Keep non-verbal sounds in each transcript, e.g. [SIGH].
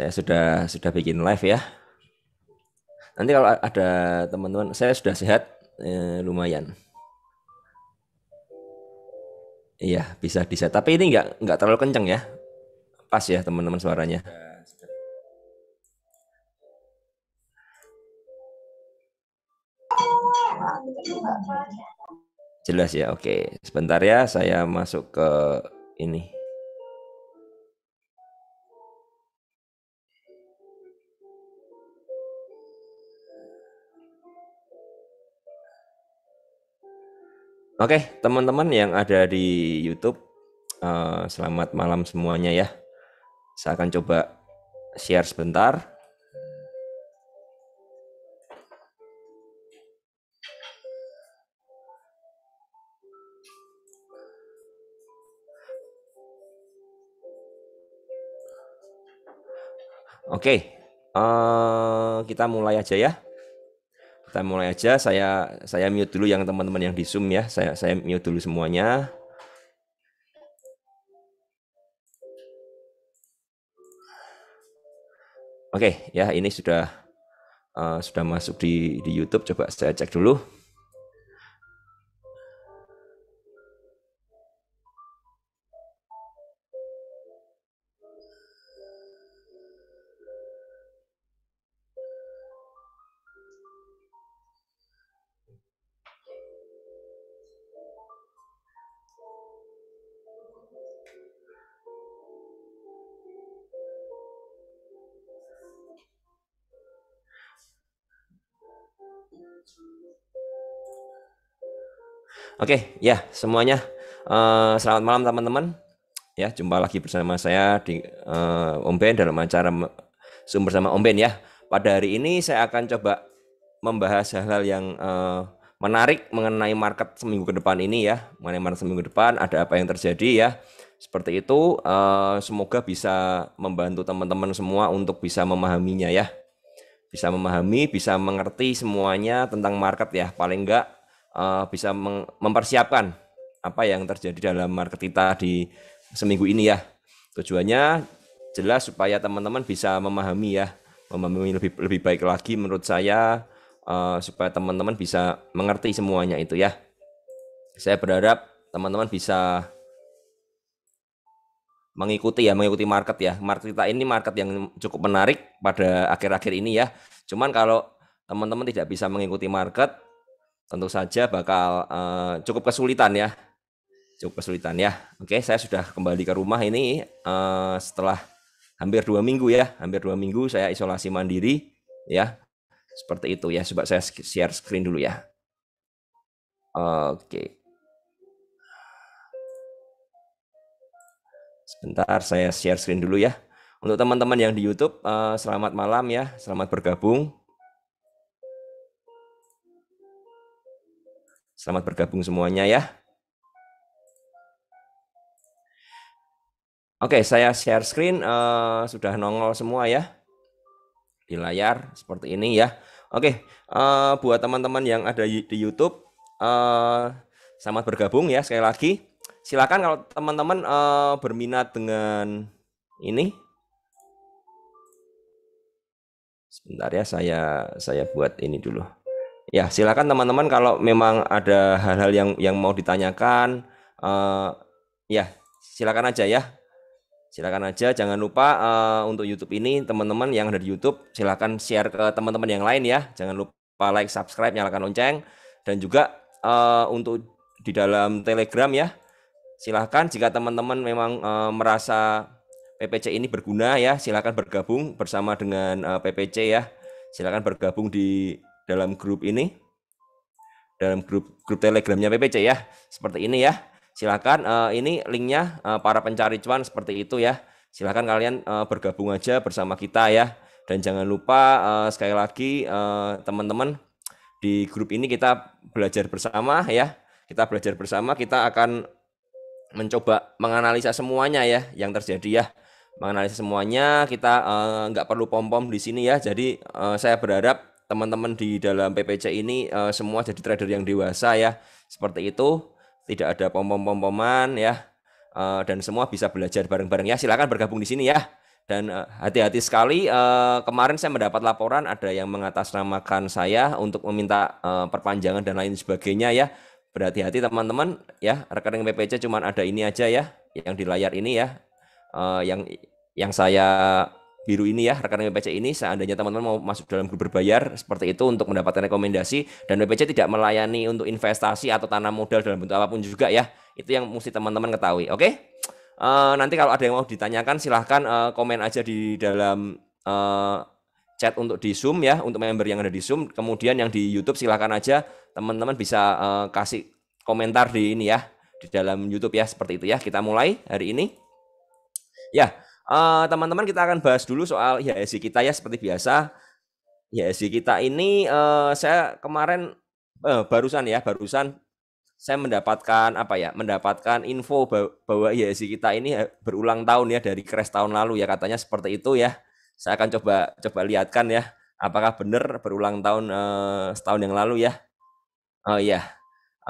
saya sudah sudah bikin live ya. Nanti kalau ada teman-teman, saya sudah sehat eh, lumayan. Iya, bisa bisa. Tapi ini nggak nggak terlalu kenceng ya. Pas ya teman-teman suaranya. Jelas ya. Oke, sebentar ya saya masuk ke ini. Oke, okay, teman-teman yang ada di YouTube, uh, selamat malam semuanya ya. Saya akan coba share sebentar. Oke, okay, uh, eh, kita mulai aja ya. Kita mulai aja. Saya saya mute dulu yang teman-teman yang di Zoom ya. Saya saya mute dulu semuanya. Oke, okay, ya ini sudah uh, sudah masuk di di YouTube. Coba saya cek dulu. Oke, okay, ya semuanya uh, selamat malam teman-teman. Ya jumpa lagi bersama saya di uh, Om Ben dalam acara Zoom bersama Om Ben ya. Pada hari ini saya akan coba membahas hal-hal yang uh, menarik mengenai market seminggu ke depan ini ya. Mengenai market seminggu depan ada apa yang terjadi ya. Seperti itu uh, semoga bisa membantu teman-teman semua untuk bisa memahaminya ya. Bisa memahami, bisa mengerti semuanya tentang market ya. Paling enggak uh, bisa mempersiapkan apa yang terjadi dalam market kita di seminggu ini ya. Tujuannya jelas supaya teman-teman bisa memahami ya, memahami lebih lebih baik lagi menurut saya uh, supaya teman-teman bisa mengerti semuanya itu ya. Saya berharap teman-teman bisa mengikuti ya, mengikuti market ya. Market kita ini market yang cukup menarik pada akhir-akhir ini ya. Cuman kalau teman-teman tidak bisa mengikuti market, tentu saja bakal uh, cukup kesulitan ya. Cukup kesulitan ya. Oke, saya sudah kembali ke rumah ini uh, setelah hampir dua minggu ya, hampir dua minggu saya isolasi mandiri ya. Seperti itu ya. Coba saya share screen dulu ya. Oke. Sebentar saya share screen dulu ya. Untuk teman-teman yang di YouTube, eh, selamat malam ya, selamat bergabung. Selamat bergabung semuanya ya. Oke, saya share screen. Uh, sudah nongol semua ya di layar seperti ini ya. Oke, uh, buat teman-teman yang ada di YouTube, uh, selamat bergabung ya sekali lagi. Silakan kalau teman-teman uh, berminat dengan ini. Sebentar ya, saya saya buat ini dulu. Ya, silakan teman-teman kalau memang ada hal-hal yang yang mau ditanyakan uh, ya, silakan aja ya. Silakan aja jangan lupa uh, untuk YouTube ini teman-teman yang ada di YouTube silakan share ke teman-teman yang lain ya. Jangan lupa like, subscribe, nyalakan lonceng dan juga uh, untuk di dalam Telegram ya. silakan jika teman-teman memang uh, merasa PPC ini berguna ya, silakan bergabung bersama dengan uh, PPC ya. silakan bergabung di dalam grup ini dalam grup grup telegramnya PPC ya seperti ini ya silakan uh, ini linknya uh, para pencari cuan seperti itu ya silakan kalian uh, bergabung aja bersama kita ya dan jangan lupa uh, sekali lagi teman teman-teman di grup ini kita belajar bersama ya kita belajar bersama kita akan mencoba menganalisa semuanya ya yang terjadi ya menganalisa semuanya kita uh, nggak perlu pom pom di sini ya jadi uh, saya berharap teman-teman di dalam PPC ini uh, semua jadi trader yang dewasa ya. Seperti itu, tidak ada pom-pom-pom-poman ya. Uh, dan semua bisa belajar bareng-bareng ya. Silakan bergabung di sini ya. Dan eh, hati-hati uh, sekali uh, kemarin saya mendapat laporan ada yang mengatasnamakan saya untuk meminta uh, perpanjangan dan lain sebagainya ya. Berhati-hati teman-teman ya. Rekening PPC cuma ada ini aja ya yang di layar ini ya. Uh, yang yang saya biru ini ya rekan BPC ini seandainya teman-teman mau masuk dalam grup berbayar seperti itu untuk mendapatkan rekomendasi dan BPC tidak melayani untuk investasi atau tanam modal dalam bentuk apapun juga ya itu yang mesti teman-teman ketahui oke okay? uh, eh, nanti kalau ada yang mau ditanyakan silahkan uh, komen aja di dalam uh, chat untuk di Zoom ya untuk member yang ada di Zoom kemudian yang di YouTube silahkan aja teman-teman bisa uh, kasih komentar di ini ya di dalam YouTube ya seperti itu ya kita mulai hari ini ya Eh, teman-teman uh, kita akan bahas dulu soal IHSG kita ya seperti biasa. IHSG kita ini uh, saya kemarin uh, barusan ya, barusan saya mendapatkan apa ya? Mendapatkan info bahwa IHSG kita ini berulang tahun ya dari crash tahun lalu ya katanya seperti itu ya. Saya akan coba coba lihatkan ya apakah benar berulang tahun uh, setahun yang lalu ya. Oh iya. Yeah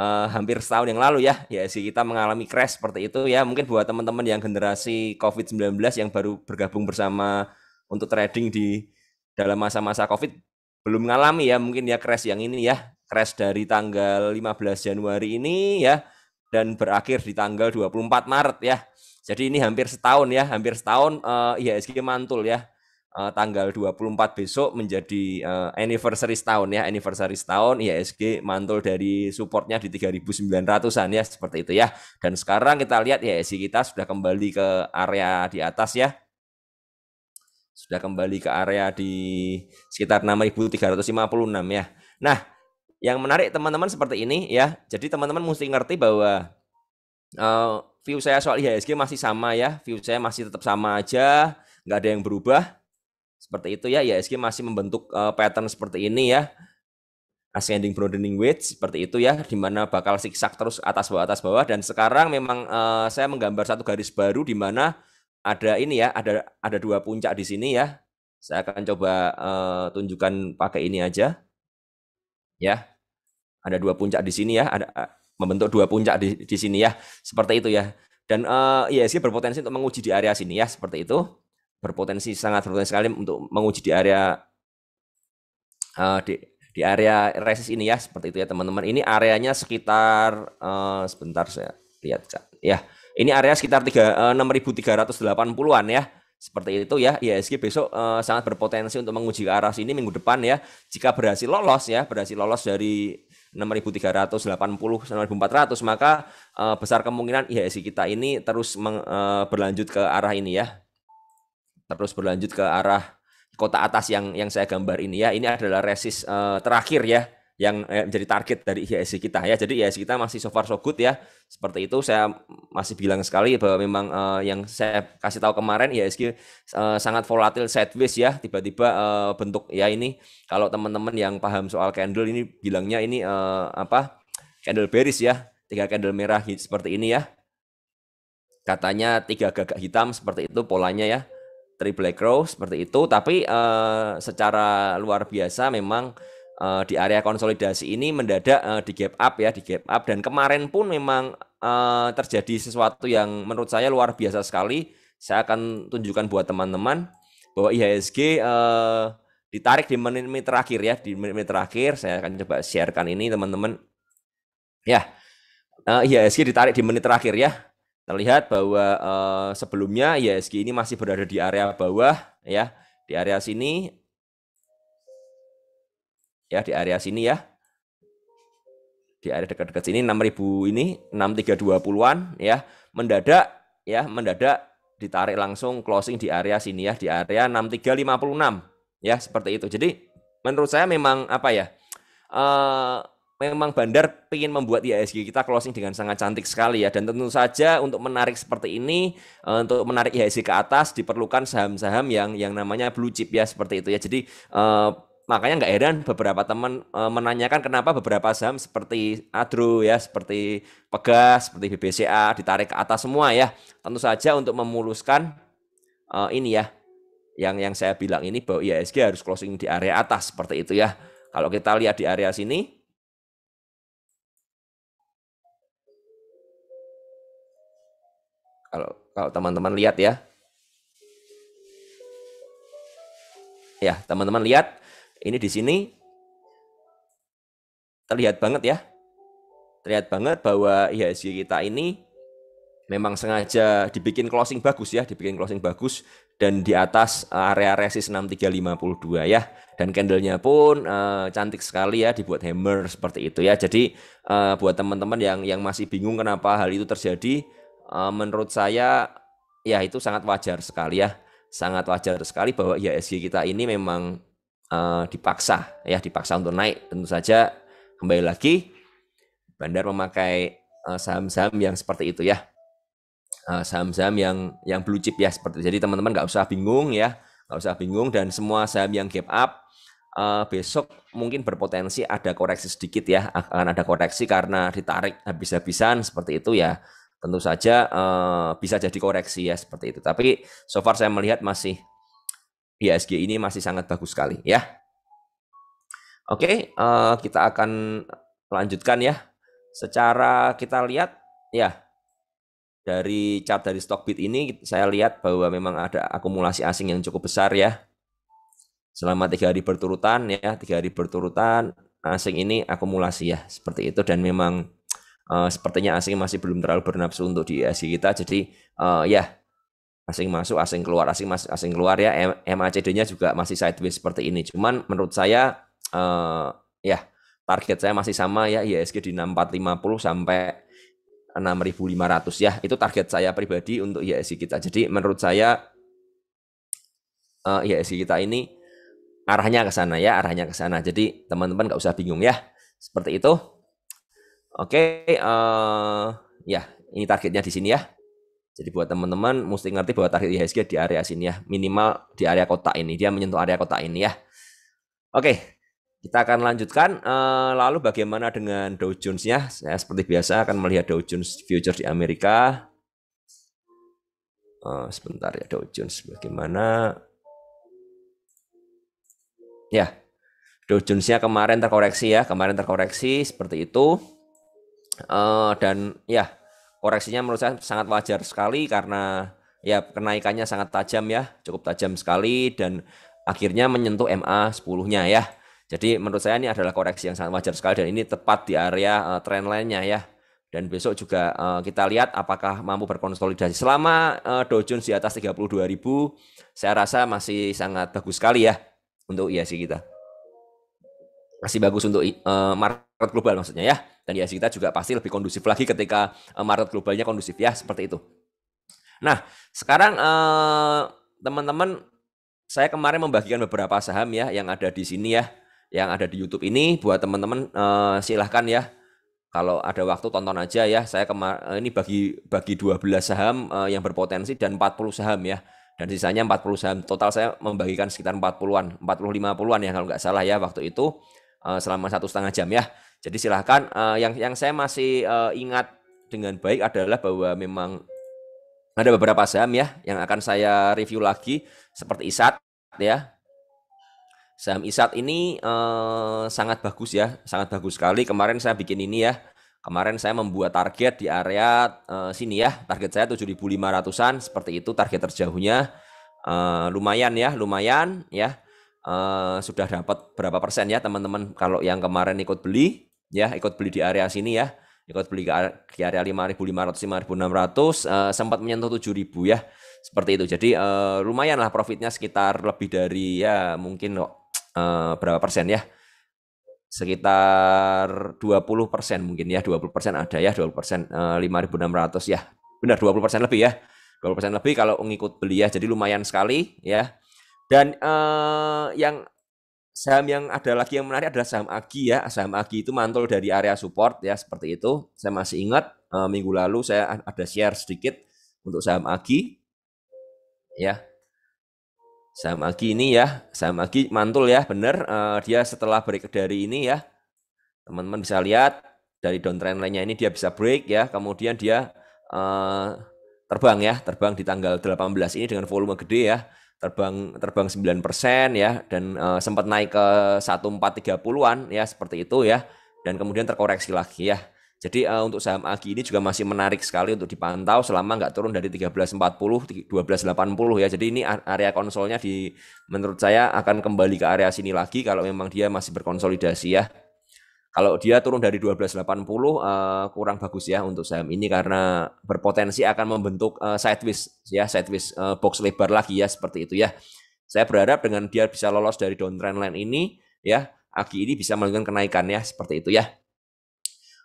uh, hampir setahun yang lalu ya, ya sih kita mengalami crash seperti itu ya. Mungkin buat teman-teman yang generasi COVID-19 yang baru bergabung bersama untuk trading di dalam masa-masa COVID belum mengalami ya, mungkin ya crash yang ini ya, crash dari tanggal 15 Januari ini ya dan berakhir di tanggal 24 Maret ya. Jadi ini hampir setahun ya, hampir setahun uh, eh, IHSG mantul ya uh, tanggal 24 besok menjadi uh, anniversary tahun ya, anniversary tahun IHSG mantul dari supportnya di 3.900-an ya seperti itu ya. Dan sekarang kita lihat IHSG kita sudah kembali ke area di atas ya. Sudah kembali ke area di sekitar 6.356 ya. Nah, yang menarik teman-teman seperti ini ya. Jadi teman-teman mesti ngerti bahwa uh, view saya soal IHSG masih sama ya, view saya masih tetap sama aja, nggak ada yang berubah seperti itu ya, IHSG masih membentuk uh, pattern seperti ini ya. Ascending broadening wedge seperti itu ya, di mana bakal siksak terus atas bawah atas bawah dan sekarang memang uh, saya menggambar satu garis baru di mana ada ini ya, ada ada dua puncak di sini ya. Saya akan coba uh, tunjukkan pakai ini aja. Ya. Ada dua puncak di sini ya, ada uh, membentuk dua puncak di di sini ya. Seperti itu ya. Dan uh, IHSG berpotensi untuk menguji di area sini ya, seperti itu berpotensi sangat berpotensi sekali untuk menguji di area uh, di di area resis ini ya seperti itu ya teman-teman. Ini areanya sekitar uh, sebentar saya lihat ya. Ini area sekitar uh, eh, 6380-an ya. Seperti itu ya, ISG besok uh, sangat berpotensi untuk menguji ke arah sini minggu depan ya. Jika berhasil lolos ya, berhasil lolos dari 6.380 6.400 maka uh, besar kemungkinan IHSG kita ini terus meng, uh, berlanjut ke arah ini ya terus berlanjut ke arah kota atas yang yang saya gambar ini ya. Ini adalah resis uh, terakhir ya yang eh, menjadi target dari IHSG kita ya. Jadi IHSG kita masih so far so good ya. Seperti itu saya masih bilang sekali bahwa memang uh, yang saya kasih tahu kemarin IHSG uh, sangat volatil sideways ya. Tiba-tiba uh, bentuk ya ini kalau teman-teman yang paham soal candle ini bilangnya ini uh, apa? candle bearish ya. Tiga candle merah seperti ini ya. Katanya tiga gagak hitam seperti itu polanya ya Three Black Crow seperti itu. Tapi uh, secara luar biasa memang uh, di area konsolidasi ini mendadak uh, di gap up ya, di gap up dan kemarin pun memang uh, terjadi sesuatu yang menurut saya luar biasa sekali. Saya akan tunjukkan buat teman-teman bahwa IHSG uh, ditarik di menit-menit terakhir ya, di menit-menit terakhir saya akan coba sharekan ini teman-teman. Ya. Uh, IHSG ditarik di menit terakhir ya terlihat bahwa uh, sebelumnya IHSG ini masih berada di area bawah ya di area sini ya di area sini ya di area dekat-dekat sini 6000 ini 6320-an ya mendadak ya mendadak ditarik langsung closing di area sini ya di area 6356 ya seperti itu jadi menurut saya memang apa ya uh, memang Bandar ingin membuat IHSG kita closing dengan sangat cantik sekali ya dan tentu saja untuk menarik seperti ini eh, untuk menarik IHSG ke atas diperlukan saham-saham yang yang namanya blue chip ya seperti itu ya jadi eh, makanya nggak heran beberapa teman eh, menanyakan kenapa beberapa saham seperti Adro ya seperti Pegas seperti BBCA ditarik ke atas semua ya tentu saja untuk memuluskan eh, ini ya yang yang saya bilang ini bahwa IHSG harus closing di area atas seperti itu ya kalau kita lihat di area sini Kalau kalau teman-teman lihat ya. Ya, teman-teman lihat ini di sini terlihat banget ya. Terlihat banget bahwa IHSG kita ini memang sengaja dibikin closing bagus ya, dibikin closing bagus dan di atas eh, area resist 6352 ya dan candlenya pun uh, cantik sekali ya dibuat hammer seperti itu ya jadi uh, buat teman-teman yang yang masih bingung kenapa hal itu terjadi Eh, menurut saya ya itu sangat wajar sekali ya sangat wajar sekali bahwa IHSG kita ini memang uh, dipaksa ya dipaksa untuk naik tentu saja kembali lagi bandar memakai eh, saham-saham uh, yang seperti itu ya saham-saham uh, yang yang blue chip ya seperti itu. jadi teman-teman nggak usah bingung ya nggak usah bingung dan semua saham yang gap up uh, besok mungkin berpotensi ada koreksi sedikit ya akan ada koreksi karena ditarik habis-habisan seperti itu ya tentu saja uh, bisa jadi koreksi ya seperti itu. Tapi so far saya melihat masih ISG ini masih sangat bagus sekali ya. Oke, okay, uh, eh, kita akan lanjutkan ya. Secara kita lihat ya dari chart dari Stockbit ini saya lihat bahwa memang ada akumulasi asing yang cukup besar ya. Selama tiga hari berturutan ya, tiga hari berturutan asing ini akumulasi ya seperti itu dan memang Eh, sepertinya asing masih belum terlalu bernafsu untuk di ESG kita. Jadi uh, ya asing masuk, asing keluar, asing masuk, asing keluar ya. MACD-nya juga masih sideways seperti ini. Cuman menurut saya uh, ya target saya masih sama ya ESG di 6450 sampai 6500 ya. Itu target saya pribadi untuk ESG kita. Jadi menurut saya uh, isi kita ini arahnya ke sana ya, arahnya ke sana. Jadi teman-teman nggak usah bingung ya. Seperti itu. Oke, uh, ya ini targetnya di sini ya. Jadi buat teman-teman mesti ngerti bahwa target IHSG di area sini ya, minimal di area kota ini. Dia menyentuh area kota ini ya. Oke, kita akan lanjutkan. Uh, lalu bagaimana dengan Dow Jones-nya? Saya seperti biasa akan melihat Dow Jones Future di Amerika. Uh, sebentar ya Dow Jones bagaimana? Ya, Dow Jones-nya kemarin terkoreksi ya, kemarin terkoreksi seperti itu. Uh, dan ya koreksinya menurut saya sangat wajar sekali karena ya kenaikannya sangat tajam ya, cukup tajam sekali dan akhirnya menyentuh MA 10-nya ya. Jadi menurut saya ini adalah koreksi yang sangat wajar sekali dan ini tepat di area uh, trend line-nya ya. Dan besok juga uh, kita lihat apakah mampu berkonsolidasi. Selama uh, Dow Jones di atas 32.000, saya rasa masih sangat bagus sekali ya untuk IHSG kita. Masih bagus untuk uh, market market global maksudnya ya. Dan IHSG kita juga pasti lebih kondusif lagi ketika eh, market globalnya kondusif ya, seperti itu. Nah, sekarang eh, teman-teman eh, saya kemarin membagikan beberapa saham ya yang ada di sini ya, yang ada di YouTube ini buat teman-teman eh, silahkan ya kalau ada waktu tonton aja ya. Saya kemar eh, ini bagi bagi 12 saham eh, yang berpotensi dan 40 saham ya. Dan sisanya 40 saham. Total saya membagikan sekitar 40-an, 40 50-an puluhan ya kalau nggak salah ya waktu itu. Eh, selama satu setengah jam ya. Jadi silahkan eh, yang yang saya masih eh, ingat dengan baik adalah bahwa memang ada beberapa saham ya yang akan saya review lagi seperti ISAT ya. Saham ISAT ini sangat bagus ya, sangat bagus sekali. Kemarin saya bikin ini ya. Kemarin saya membuat target di area sini ya. Target saya 7500-an seperti itu target terjauhnya. Uh, lumayan ya, lumayan ya Eh, sudah dapat berapa persen ya teman-teman kalau yang kemarin ikut beli ya ikut beli di area sini ya ikut beli di area 5.500 5.600 uh, sempat menyentuh 7.000 ya seperti itu jadi uh, lumayan lah profitnya sekitar lebih dari ya mungkin uh, berapa persen ya sekitar 20 persen mungkin ya 20 persen ada ya 20 persen uh, 5.600 ya benar 20 persen lebih ya 20 persen lebih kalau ngikut beli ya jadi lumayan sekali ya dan uh, yang saham yang ada lagi yang menarik adalah saham Agi ya. Saham Agi itu mantul dari area support ya seperti itu. Saya masih ingat uh, minggu lalu saya ada share sedikit untuk saham Agi. Ya. Saham Agi ini ya, saham Agi mantul ya, benar. Uh, eh, dia setelah break dari ini ya. Teman-teman bisa lihat dari downtrend lainnya ini dia bisa break ya, kemudian dia uh, terbang ya, terbang di tanggal 18 ini dengan volume gede ya terbang terbang 9% ya dan uh, sempat naik ke 1430-an ya seperti itu ya dan kemudian terkoreksi lagi ya. Jadi uh, untuk saham AGI ini juga masih menarik sekali untuk dipantau selama nggak turun dari 1340 1280 ya. Jadi ini area konsolnya di menurut saya akan kembali ke area sini lagi kalau memang dia masih berkonsolidasi ya. Kalau dia turun dari 1280 uh, eh, kurang bagus ya untuk saham ini karena berpotensi akan membentuk uh, sideways ya sideways uh, box lebar lagi ya seperti itu ya. Saya berharap dengan dia bisa lolos dari downtrend line ini ya Aki ini bisa melakukan kenaikan ya seperti itu ya.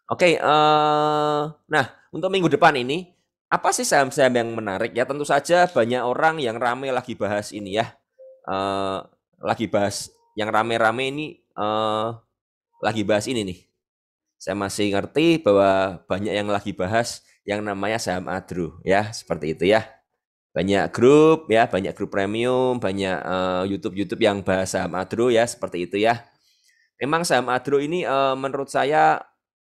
Oke, okay, uh, nah untuk minggu depan ini apa sih saham-saham yang menarik ya? Tentu saja banyak orang yang rame lagi bahas ini ya, uh, lagi bahas yang rame-rame ini uh, lagi bahas ini nih. Saya masih ngerti bahwa banyak yang lagi bahas yang namanya saham adru ya, seperti itu ya. Banyak grup ya, banyak grup premium, banyak eh, YouTube-YouTube uh, yang bahas saham adru ya, seperti itu ya. Memang saham adru ini uh, menurut saya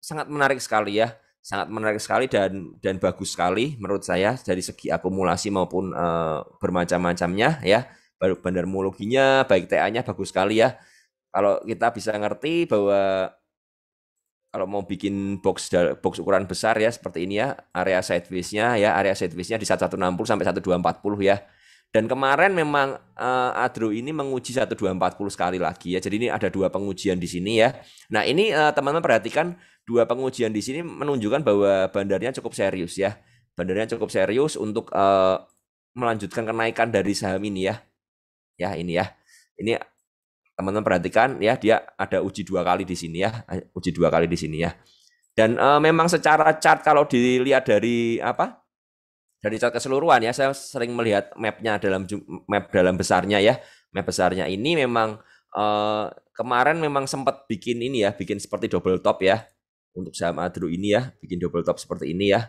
sangat menarik sekali ya sangat menarik sekali dan dan bagus sekali menurut saya dari segi akumulasi maupun uh, bermacam-macamnya ya baru bandarmologinya baik TA-nya bagus sekali ya kalau kita bisa ngerti bahwa kalau mau bikin box box ukuran besar ya seperti ini ya area sideways ya area sideways-nya di 160 sampai 1240 ya. Dan kemarin memang uh, Adro ini menguji 1240 sekali lagi ya. Jadi ini ada dua pengujian di sini ya. Nah, ini eh, teman-teman uh, perhatikan dua pengujian di sini menunjukkan bahwa bandarnya cukup serius ya. Bandarnya cukup serius untuk uh, melanjutkan kenaikan dari saham ini ya. Ya, ini ya. Ini teman-teman perhatikan ya dia ada uji dua kali di sini ya eh, uji dua kali di sini ya dan e, memang secara chart kalau dilihat dari apa dari chart keseluruhan ya saya sering melihat mapnya dalam map dalam besarnya ya map besarnya ini memang e, kemarin memang sempat bikin ini ya bikin seperti double top ya untuk saham Adru ini ya bikin double top seperti ini ya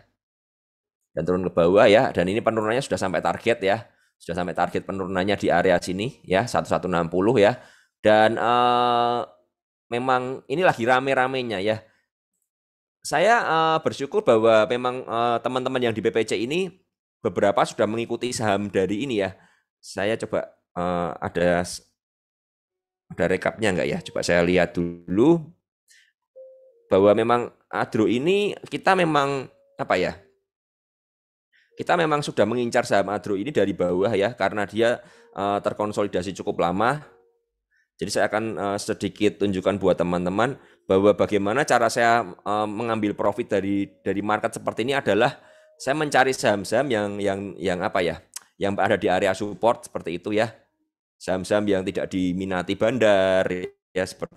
dan turun ke bawah ya dan ini penurunannya sudah sampai target ya sudah sampai target penurunannya di area sini ya 1160 ya dan uh, memang ini lagi rame-ramenya ya. Saya uh, bersyukur bahwa memang teman eh, teman-teman yang di BPC ini beberapa sudah mengikuti saham dari ini ya. Saya coba uh, ada ada rekapnya nggak ya? Coba saya lihat dulu bahwa memang Adro ini kita memang apa ya? Kita memang sudah mengincar saham Adro ini dari bawah ya karena dia terkonsolidasi cukup lama jadi saya akan uh, sedikit tunjukkan buat teman-teman bahwa bagaimana cara saya uh, mengambil profit dari dari market seperti ini adalah saya mencari saham-saham yang yang yang apa ya? yang ada di area support seperti itu ya. Saham-saham yang tidak diminati bandar ya seperti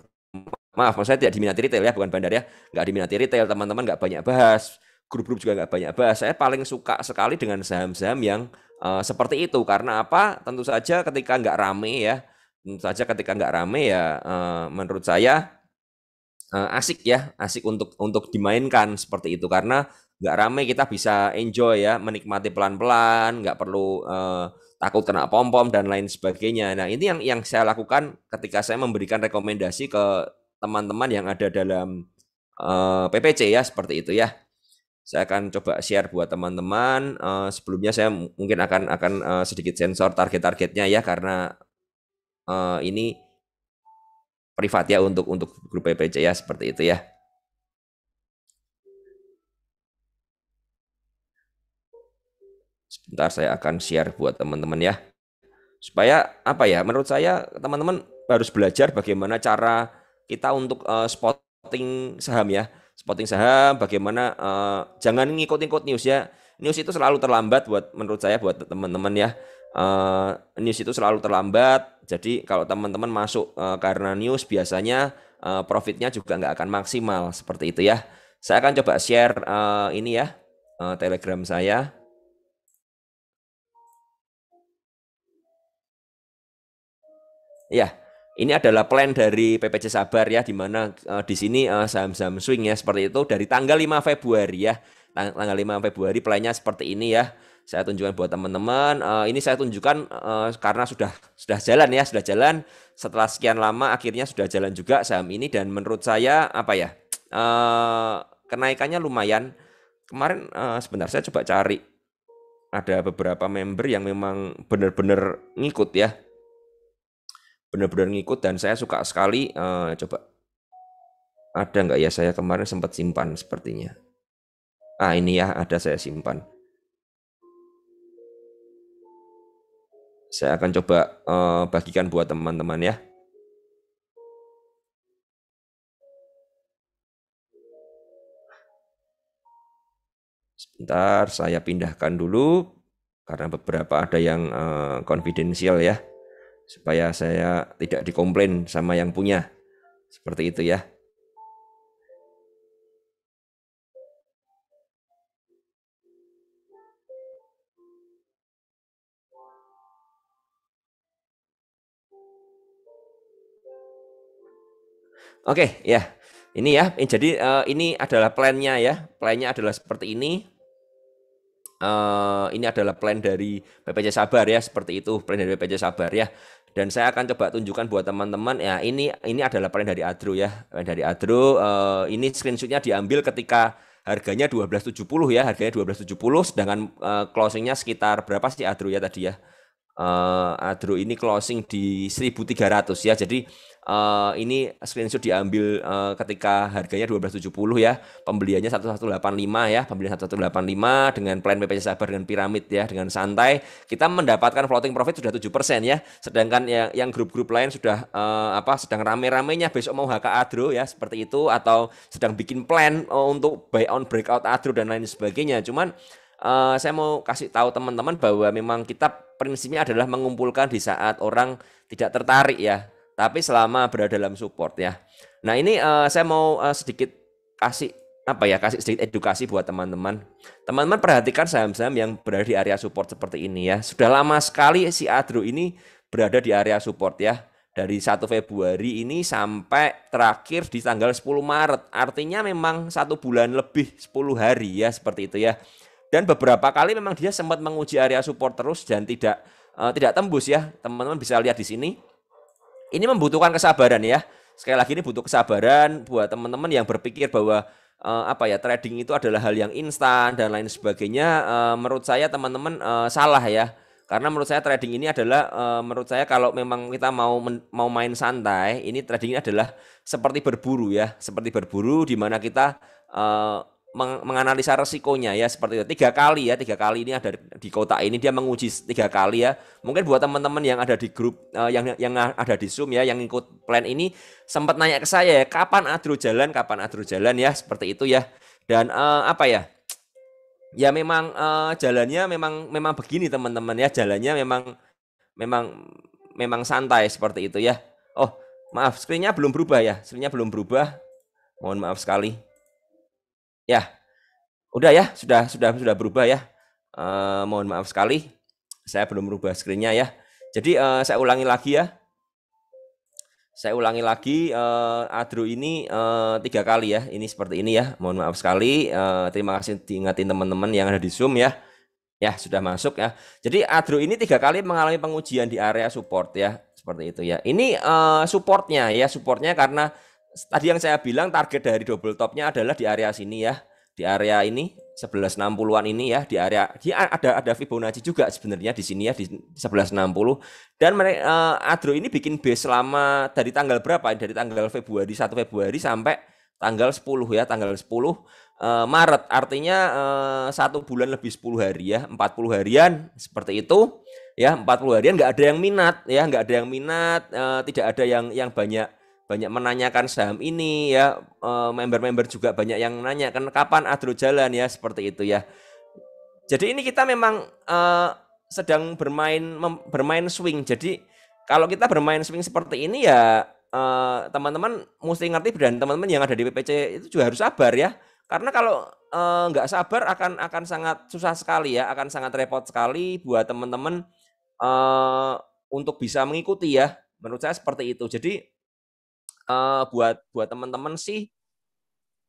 maaf maksud saya tidak diminati retail ya bukan bandar ya nggak diminati retail teman-teman nggak banyak bahas grup-grup juga nggak banyak bahas saya paling suka sekali dengan saham-saham yang uh, seperti itu karena apa tentu saja ketika nggak rame ya tentu saja ketika nggak rame ya uh, menurut saya uh, asik ya asik untuk untuk dimainkan seperti itu karena nggak rame kita bisa enjoy ya menikmati pelan-pelan nggak perlu uh, takut kena pom-pom dan lain sebagainya nah ini yang yang saya lakukan ketika saya memberikan rekomendasi ke teman-teman yang ada dalam uh, PPC ya seperti itu ya saya akan coba share buat teman-teman sebelumnya saya mungkin akan akan sedikit sensor target-targetnya ya karena uh, ini privat ya untuk untuk grup PPC ya seperti itu ya. Sebentar saya akan share buat teman-teman ya. Supaya apa ya? Menurut saya teman-teman harus belajar bagaimana cara kita untuk uh, spotting saham ya. Spotting saham bagaimana uh, jangan ngikut-ngikut news ya. News itu selalu terlambat buat menurut saya buat teman-teman ya uh, news itu selalu terlambat. Jadi kalau teman-teman masuk uh, karena news biasanya uh, profitnya juga nggak akan maksimal seperti itu ya. Saya akan coba share uh, ini ya uh, Telegram saya. Ya, ini adalah plan dari PPC Sabar ya, di mana uh, di sini uh, saham-saham swing ya seperti itu dari tanggal 5 Februari ya. tanggal 5 Februari plannya seperti ini ya saya tunjukkan buat teman-teman. Uh, ini saya tunjukkan uh, karena sudah sudah jalan ya, sudah jalan. Setelah sekian lama akhirnya sudah jalan juga saham ini dan menurut saya apa ya? Uh, kenaikannya lumayan. Kemarin uh, sebentar saya coba cari ada beberapa member yang memang benar-benar ngikut ya. Benar-benar ngikut dan saya suka sekali uh, coba ada nggak ya saya kemarin sempat simpan sepertinya. Ah ini ya ada saya simpan. saya akan coba uh, bagikan buat teman-teman ya. Sebentar, saya pindahkan dulu karena beberapa ada yang konfidensial eh, uh, ya, supaya saya tidak dikomplain sama yang punya. Seperti itu ya. Oke, okay, ya. Ini ya. Ini, eh, jadi uh, ini adalah plannya ya. Plannya adalah seperti ini. Uh, ini adalah plan dari BPJ Sabar ya, seperti itu plan dari BPJ Sabar ya. Dan saya akan coba tunjukkan buat teman-teman ya. Ini ini adalah plan dari Adro ya, plan dari Adro. Uh, ini screenshotnya diambil ketika harganya 12.70 ya, harganya 12.70 sedangkan uh, closingnya sekitar berapa sih Adro ya tadi ya? uh, Adro ini closing di 1300 ya. Jadi uh, ini screenshot diambil uh, ketika harganya 1270 ya, pembeliannya 1185 ya, pembelian 1185 dengan plan PPC Sabar dengan piramid ya, dengan santai kita mendapatkan floating profit sudah 7% ya. Sedangkan yang yang grup-grup lain sudah uh, apa sedang rame-ramenya besok mau HK Adro ya, seperti itu atau sedang bikin plan uh, untuk buy on breakout Adro dan lain sebagainya. Cuman uh, saya mau kasih tahu teman-teman bahwa memang kita prinsipnya adalah mengumpulkan di saat orang tidak tertarik ya, tapi selama berada dalam support ya. Nah ini uh, saya mau uh, sedikit kasih apa ya kasih sedikit edukasi buat teman-teman. Teman-teman perhatikan saham-saham yang berada di area support seperti ini ya. Sudah lama sekali si Adro ini berada di area support ya dari 1 Februari ini sampai terakhir di tanggal 10 Maret. Artinya memang satu bulan lebih 10 hari ya seperti itu ya. Dan beberapa kali memang dia sempat menguji area support terus dan tidak uh, tidak tembus ya. Teman-teman bisa lihat di sini. Ini membutuhkan kesabaran ya. Sekali lagi ini butuh kesabaran buat teman-teman yang berpikir bahwa uh, apa ya trading itu adalah hal yang instan dan lain sebagainya. Uh, menurut saya teman-teman uh, salah ya. Karena menurut saya trading ini adalah uh, menurut saya kalau memang kita mau men, mau main santai, ini trading ini adalah seperti berburu ya, seperti berburu di mana kita uh, meng menganalisa resikonya ya seperti itu tiga kali ya tiga kali ini ada di kota ini dia menguji tiga kali ya mungkin buat teman-teman yang ada di grup uh, yang yang ada di zoom ya yang ikut plan ini sempat nanya ke saya ya, kapan adro jalan kapan adro jalan ya seperti itu ya dan uh, apa ya ya memang uh, jalannya memang memang begini teman-teman ya jalannya memang memang memang santai seperti itu ya oh maaf screennya belum berubah ya screennya belum berubah mohon maaf sekali Ya, udah ya, sudah sudah sudah berubah ya. Uh, mohon maaf sekali, saya belum merubah screennya ya. Jadi uh, saya ulangi lagi ya. Saya ulangi lagi uh, eh, Adro ini uh, tiga kali ya. Ini seperti ini ya. Mohon maaf sekali. Uh, terima kasih diingatin teman-teman yang ada di Zoom ya. Ya sudah masuk ya. Jadi Adro ini tiga kali mengalami pengujian di area support ya, seperti itu ya. Ini uh, supportnya ya, supportnya karena tadi yang saya bilang target dari double topnya adalah di area sini ya di area ini 1160-an ini ya di area dia ada ada Fibonacci juga sebenarnya di sini ya di 1160 dan mereka uh, eh, Adro ini bikin base selama dari tanggal berapa dari tanggal Februari 1 Februari sampai tanggal 10 ya tanggal 10 uh, eh, Maret artinya uh, satu bulan lebih 10 hari ya 40 harian seperti itu ya 40 harian nggak ada yang minat ya nggak ada yang minat uh, tidak ada yang yang banyak banyak menanyakan saham ini ya eh, member-member juga banyak yang nanya kan kapan adro jalan ya seperti itu ya jadi ini kita memang uh, sedang bermain mem, bermain swing jadi kalau kita bermain swing seperti ini ya uh, teman-teman mesti ngerti dan teman-teman yang ada di PPC itu juga harus sabar ya karena kalau uh, nggak sabar akan akan sangat susah sekali ya akan sangat repot sekali buat teman-teman uh, untuk bisa mengikuti ya menurut saya seperti itu jadi uh, buat buat teman-teman sih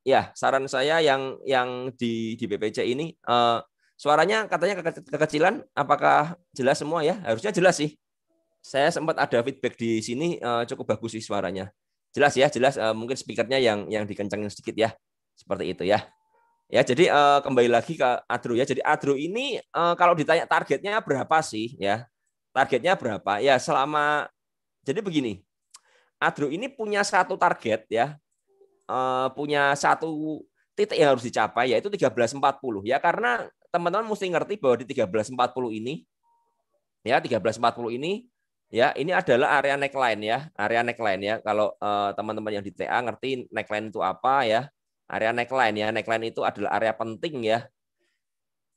ya saran saya yang yang di di BPC ini uh, suaranya katanya ke, kekecilan apakah jelas semua ya harusnya jelas sih saya sempat ada feedback di sini uh, cukup bagus sih suaranya jelas ya jelas uh, mungkin speakernya yang yang dikencangin sedikit ya seperti itu ya ya jadi uh, kembali lagi ke Adro ya jadi Adro ini uh, kalau ditanya targetnya berapa sih ya targetnya berapa ya selama jadi begini Adro ini punya satu target ya, eh, punya satu titik yang harus dicapai yaitu 1340 ya karena teman-teman mesti ngerti bahwa di 1340 ini ya 1340 ini ya ini adalah area neckline ya area neckline ya kalau eh, teman-teman uh, yang di TA ngerti neckline itu apa ya area neckline ya neckline itu adalah area penting ya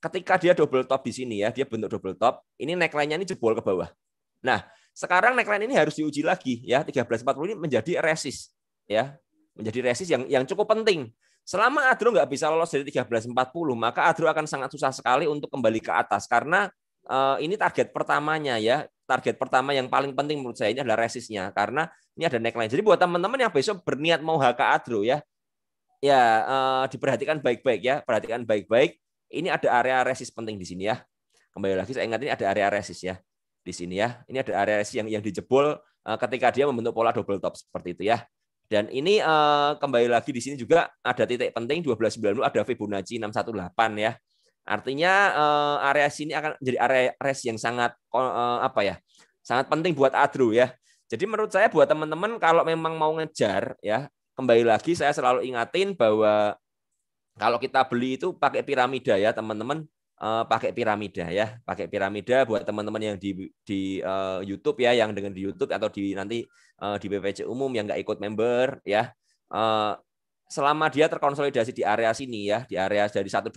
ketika dia double top di sini ya dia bentuk double top ini neckline-nya ini jebol ke bawah nah sekarang neckline ini harus diuji lagi ya 1340 ini menjadi resist ya menjadi resist yang yang cukup penting. Selama Adro nggak bisa lolos dari 1340, maka Adro akan sangat susah sekali untuk kembali ke atas karena uh, ini target pertamanya ya. Target pertama yang paling penting menurut saya ini adalah resistnya karena ini ada neckline. Jadi buat teman-teman yang besok berniat mau HK Adro ya, ya uh, diperhatikan baik-baik ya, perhatikan baik-baik. Ini ada area resist penting di sini ya. Kembali lagi saya ingat ini ada area resist ya di sini ya. Ini ada area resi yang yang dijebol eh, ketika dia membentuk pola double top seperti itu ya. Dan ini eh, kembali lagi di sini juga ada titik penting 1290 ada Fibonacci 618 ya. Artinya eh, area sini akan jadi area res yang sangat apa ya? Sangat penting buat adru ya. Jadi menurut saya buat teman-teman kalau memang mau ngejar ya, kembali lagi saya selalu ingatin bahwa kalau kita beli itu pakai piramida ya teman-teman uh, pakai piramida ya, pakai piramida buat teman-teman yang di di uh, YouTube ya, yang dengan di YouTube atau di nanti uh, di BPC umum yang nggak ikut member ya. Uh, selama dia terkonsolidasi di area sini ya, di area dari 1240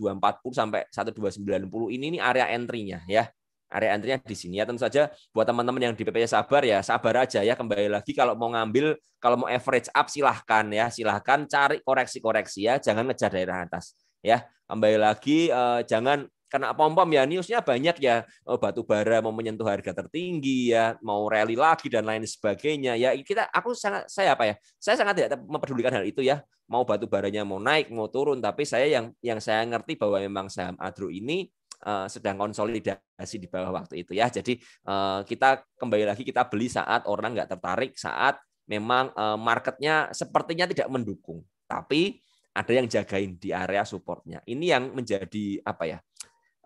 sampai 1290 ini ini area entry-nya ya. Area entry-nya di sini ya tentu saja buat teman-teman yang di PPC sabar ya, sabar aja ya kembali lagi kalau mau ngambil kalau mau average up silahkan ya, silahkan cari koreksi-koreksi ya, jangan ngejar daerah atas ya. Kembali lagi eh, jangan karena pom-pom ya newsnya banyak ya oh, batu bara mau menyentuh harga tertinggi ya mau rally lagi dan lain sebagainya ya kita aku sangat saya apa ya saya sangat tidak mempedulikan hal itu ya mau batu baranya mau naik mau turun tapi saya yang yang saya ngerti bahwa memang saham Adro ini uh, sedang konsolidasi di bawah waktu itu ya jadi uh, kita kembali lagi kita beli saat orang nggak tertarik saat memang uh, marketnya sepertinya tidak mendukung tapi ada yang jagain di area supportnya ini yang menjadi apa ya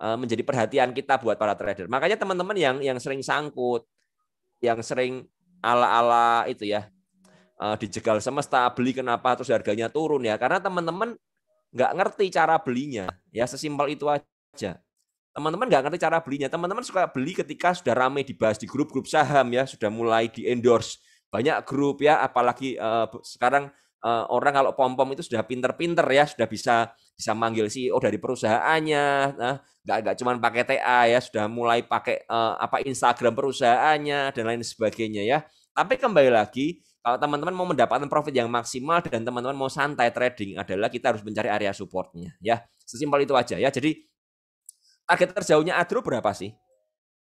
Eh, menjadi perhatian kita buat para trader. Makanya teman-teman yang yang sering sangkut, yang sering ala-ala itu ya, eh, dijegal semesta, beli kenapa terus harganya turun ya. Karena teman-teman nggak ngerti cara belinya. Ya sesimpel itu aja. Teman-teman nggak ngerti cara belinya. Teman-teman suka beli ketika sudah ramai dibahas di grup-grup saham ya, sudah mulai di-endorse banyak grup ya, apalagi eh, sekarang orang kalau pom-pom itu sudah pinter-pinter ya, sudah bisa bisa manggil CEO dari perusahaannya nah nggak nggak cuma pakai TA ya sudah mulai pakai uh, apa Instagram perusahaannya dan lain sebagainya ya tapi kembali lagi kalau teman-teman mau mendapatkan profit yang maksimal dan teman-teman mau santai trading adalah kita harus mencari area supportnya ya sesimpel itu aja ya jadi target terjauhnya Adro berapa sih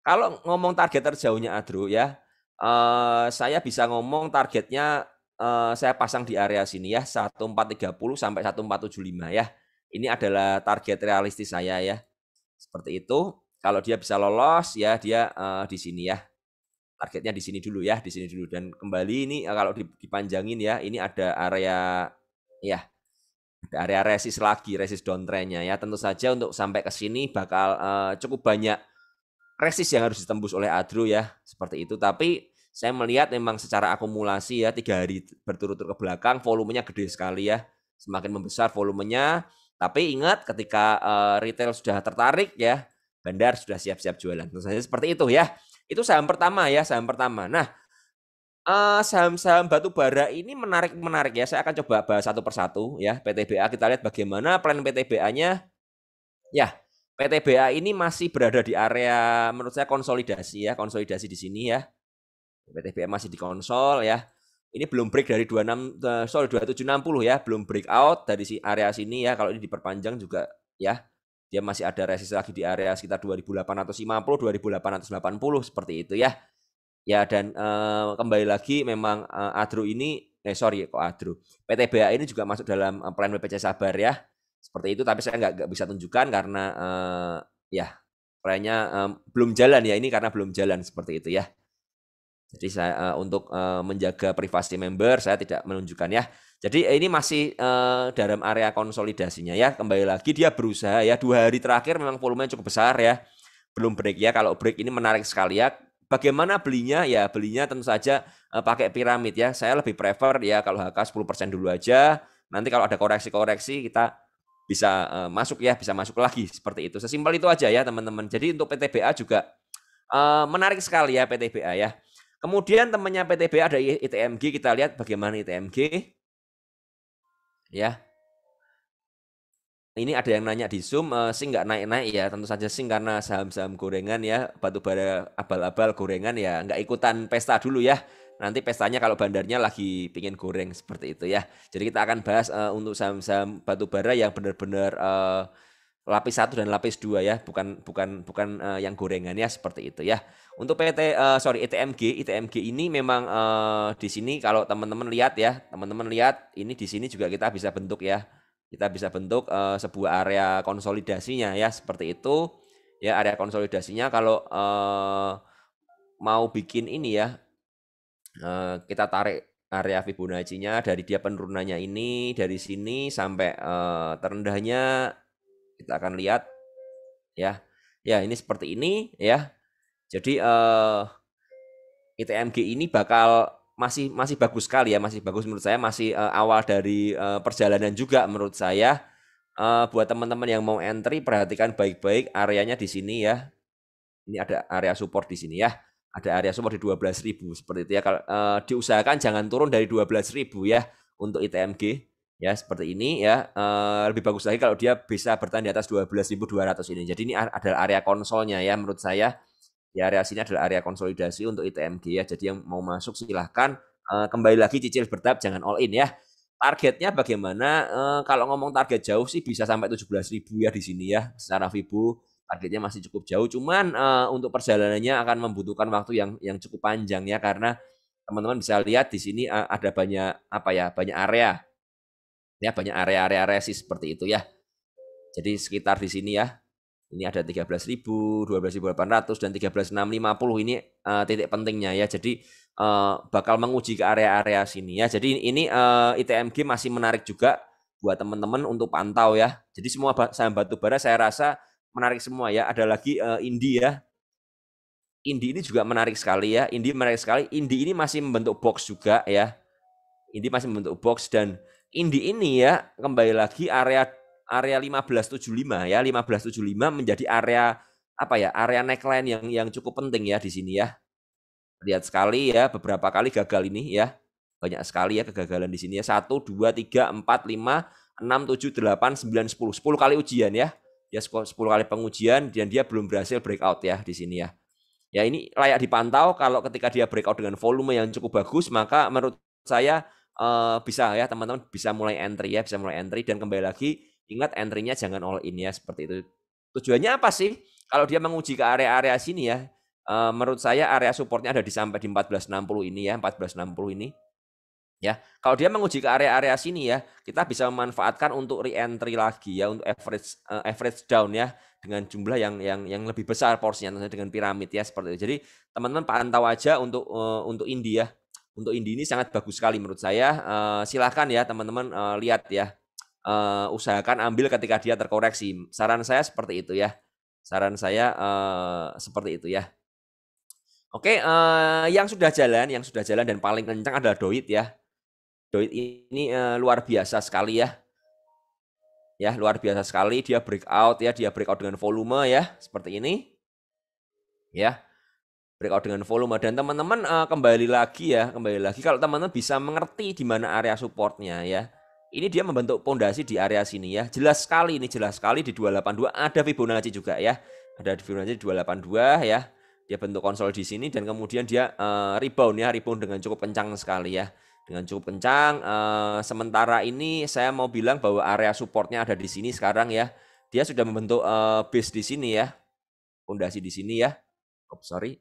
kalau ngomong target terjauhnya Adro ya uh, saya bisa ngomong targetnya uh, saya pasang di area sini ya 1430 sampai 1475 ya. Ini adalah target realistis saya ya. Seperti itu. Kalau dia bisa lolos ya dia uh, di sini ya. Targetnya di sini dulu ya, di sini dulu dan kembali ini eh, kalau dipanjangin ya, ini ada area ya ada area resist lagi, resist downtrendnya ya. Tentu saja untuk sampai ke sini bakal uh, cukup banyak resist yang harus ditembus oleh Adro ya, seperti itu. Tapi saya melihat memang secara akumulasi ya tiga hari berturut-turut ke belakang volumenya gede sekali ya, semakin membesar volumenya tapi ingat ketika uh, retail sudah tertarik ya, bandar sudah siap-siap jualan. Tentu saja seperti itu ya. Itu saham pertama ya, saham pertama. Nah, saham eh, saham-saham batu bara ini menarik-menarik ya. Saya akan coba bahas satu persatu ya. PTBA kita lihat bagaimana plan PTBA-nya. Ya, PTBA ini masih berada di area menurut saya konsolidasi ya, konsolidasi di sini ya. PTBA masih di konsol ya ini belum break dari 26 eh, sorry 2760 ya, belum break out dari si area sini ya. Kalau ini diperpanjang juga ya, dia masih ada resist lagi di area sekitar 2850, 2880 seperti itu ya. Ya dan eh, kembali lagi memang eh, Adro ini eh sorry kok Adro. PTBA ini juga masuk dalam eh, plan BPC Sabar ya. Seperti itu tapi saya nggak, nggak bisa tunjukkan karena eh, ya kayaknya eh, belum jalan ya ini karena belum jalan seperti itu ya. Jadi saya uh, untuk uh, menjaga privasi member saya tidak menunjukkan ya. Jadi eh, ini masih uh, dalam area konsolidasinya ya. Kembali lagi dia berusaha ya dua hari terakhir memang volumenya cukup besar ya. Belum break ya. Kalau break ini menarik sekali ya. Bagaimana belinya? Ya belinya tentu saja uh, pakai piramid ya. Saya lebih prefer ya kalau HK 10% dulu aja. Nanti kalau ada koreksi-koreksi kita bisa uh, masuk ya, bisa masuk lagi seperti itu. Sesimpel itu aja ya teman-teman. Jadi untuk PTBA juga uh, menarik sekali ya PTBA ya Kemudian temannya PTB ada ITMG, kita lihat bagaimana ITMG. Ya. Ini ada yang nanya di Zoom, uh, sing nggak naik-naik ya, tentu saja sing karena saham-saham gorengan ya, batu bara abal-abal gorengan ya, nggak ikutan pesta dulu ya. Nanti pestanya kalau bandarnya lagi pingin goreng seperti itu ya. Jadi kita akan bahas uh, untuk saham-saham batu bara yang benar-benar uh, lapis satu dan lapis dua ya, bukan bukan bukan uh, yang gorengannya seperti itu ya. Untuk PT uh, eh, sorry ITMG, ITMG ini memang uh, di sini kalau teman-teman lihat ya, teman-teman lihat ini di sini juga kita bisa bentuk ya. Kita bisa bentuk uh, sebuah area konsolidasinya ya seperti itu. Ya, area konsolidasinya kalau uh, mau bikin ini ya uh, kita tarik area Fibonacci-nya dari dia penurunannya ini dari sini sampai uh, terendahnya kita akan lihat ya. Ya, ini seperti ini ya. Jadi eh ITMG ini bakal masih masih bagus sekali ya, masih bagus menurut saya, masih eh, awal dari eh, perjalanan juga menurut saya. Eh, buat teman-teman yang mau entry perhatikan baik-baik areanya di sini ya. Ini ada area support di sini ya ada area support di 12.000 seperti itu ya. Kalau eh, diusahakan jangan turun dari 12.000 ya untuk ITMG ya seperti ini ya uh, lebih bagus lagi kalau dia bisa bertahan di atas 12.200 ini jadi ini adalah area konsolnya ya menurut saya di area sini adalah area konsolidasi untuk ITMG ya jadi yang mau masuk silahkan uh, kembali lagi cicil bertahap jangan all in ya targetnya bagaimana uh, kalau ngomong target jauh sih bisa sampai 17.000 ya di sini ya secara Vibu targetnya masih cukup jauh cuman uh, untuk perjalanannya akan membutuhkan waktu yang yang cukup panjang ya karena teman-teman bisa lihat di sini ada banyak apa ya banyak area Ya banyak area-area resi seperti itu ya. Jadi sekitar di sini ya. Ini ada 13.000, 12.800 dan 13.650 ini uh, titik pentingnya ya. Jadi uh, bakal menguji ke area-area sini ya. Jadi ini uh, eh, ITMG masih menarik juga buat teman-teman untuk pantau ya. Jadi semua saham batubara saya rasa menarik semua ya. Ada lagi uh, Indi ya. Indi ini juga menarik sekali ya. Indi menarik sekali. Indi ini masih membentuk box juga ya. Indi masih membentuk box dan Indi ini ya kembali lagi area area 1575 ya 1575 menjadi area apa ya area neckline yang yang cukup penting ya di sini ya lihat sekali ya beberapa kali gagal ini ya banyak sekali ya kegagalan di sini ya satu dua tiga empat lima enam tujuh delapan sembilan sepuluh sepuluh kali ujian ya ya sepuluh kali pengujian dan dia belum berhasil breakout ya di sini ya ya ini layak dipantau kalau ketika dia breakout dengan volume yang cukup bagus maka menurut saya uh, bisa ya teman-teman bisa mulai entry ya, bisa mulai entry dan kembali lagi ingat entry-nya jangan all in ya seperti itu. Tujuannya apa sih? Kalau dia menguji ke area-area sini ya, uh, menurut saya area supportnya ada di sampai di 1460 ini ya, 1460 ini. Ya, kalau dia menguji ke area-area sini ya, kita bisa memanfaatkan untuk re-entry lagi ya untuk average uh, average down ya dengan jumlah yang yang yang lebih besar porsinya dengan piramid ya seperti itu. Jadi teman-teman pantau aja untuk uh, untuk India untuk Indi ini sangat bagus sekali menurut saya. Uh, eh, silahkan ya teman-teman uh, lihat ya. Uh, usahakan ambil ketika dia terkoreksi. Saran saya seperti itu ya. Saran saya uh, seperti itu ya. Oke, uh, yang sudah jalan, yang sudah jalan dan paling kencang adalah Doit ya. Doit ini uh, luar biasa sekali ya. Ya, luar biasa sekali dia breakout ya, dia breakout dengan volume ya, seperti ini. Ya breakout dengan volume dan teman-teman uh, kembali lagi ya kembali lagi kalau teman-teman bisa mengerti di mana area supportnya ya ini dia membentuk pondasi di area sini ya jelas sekali ini jelas sekali di 282 ada Fibonacci juga ya ada Fibonacci di 282 ya dia bentuk konsol di sini dan kemudian dia uh, rebound ya rebound dengan cukup kencang sekali ya dengan cukup kencang uh, sementara ini saya mau bilang bahwa area supportnya ada di sini sekarang ya dia sudah membentuk uh, base di sini ya pondasi di sini ya oh, sorry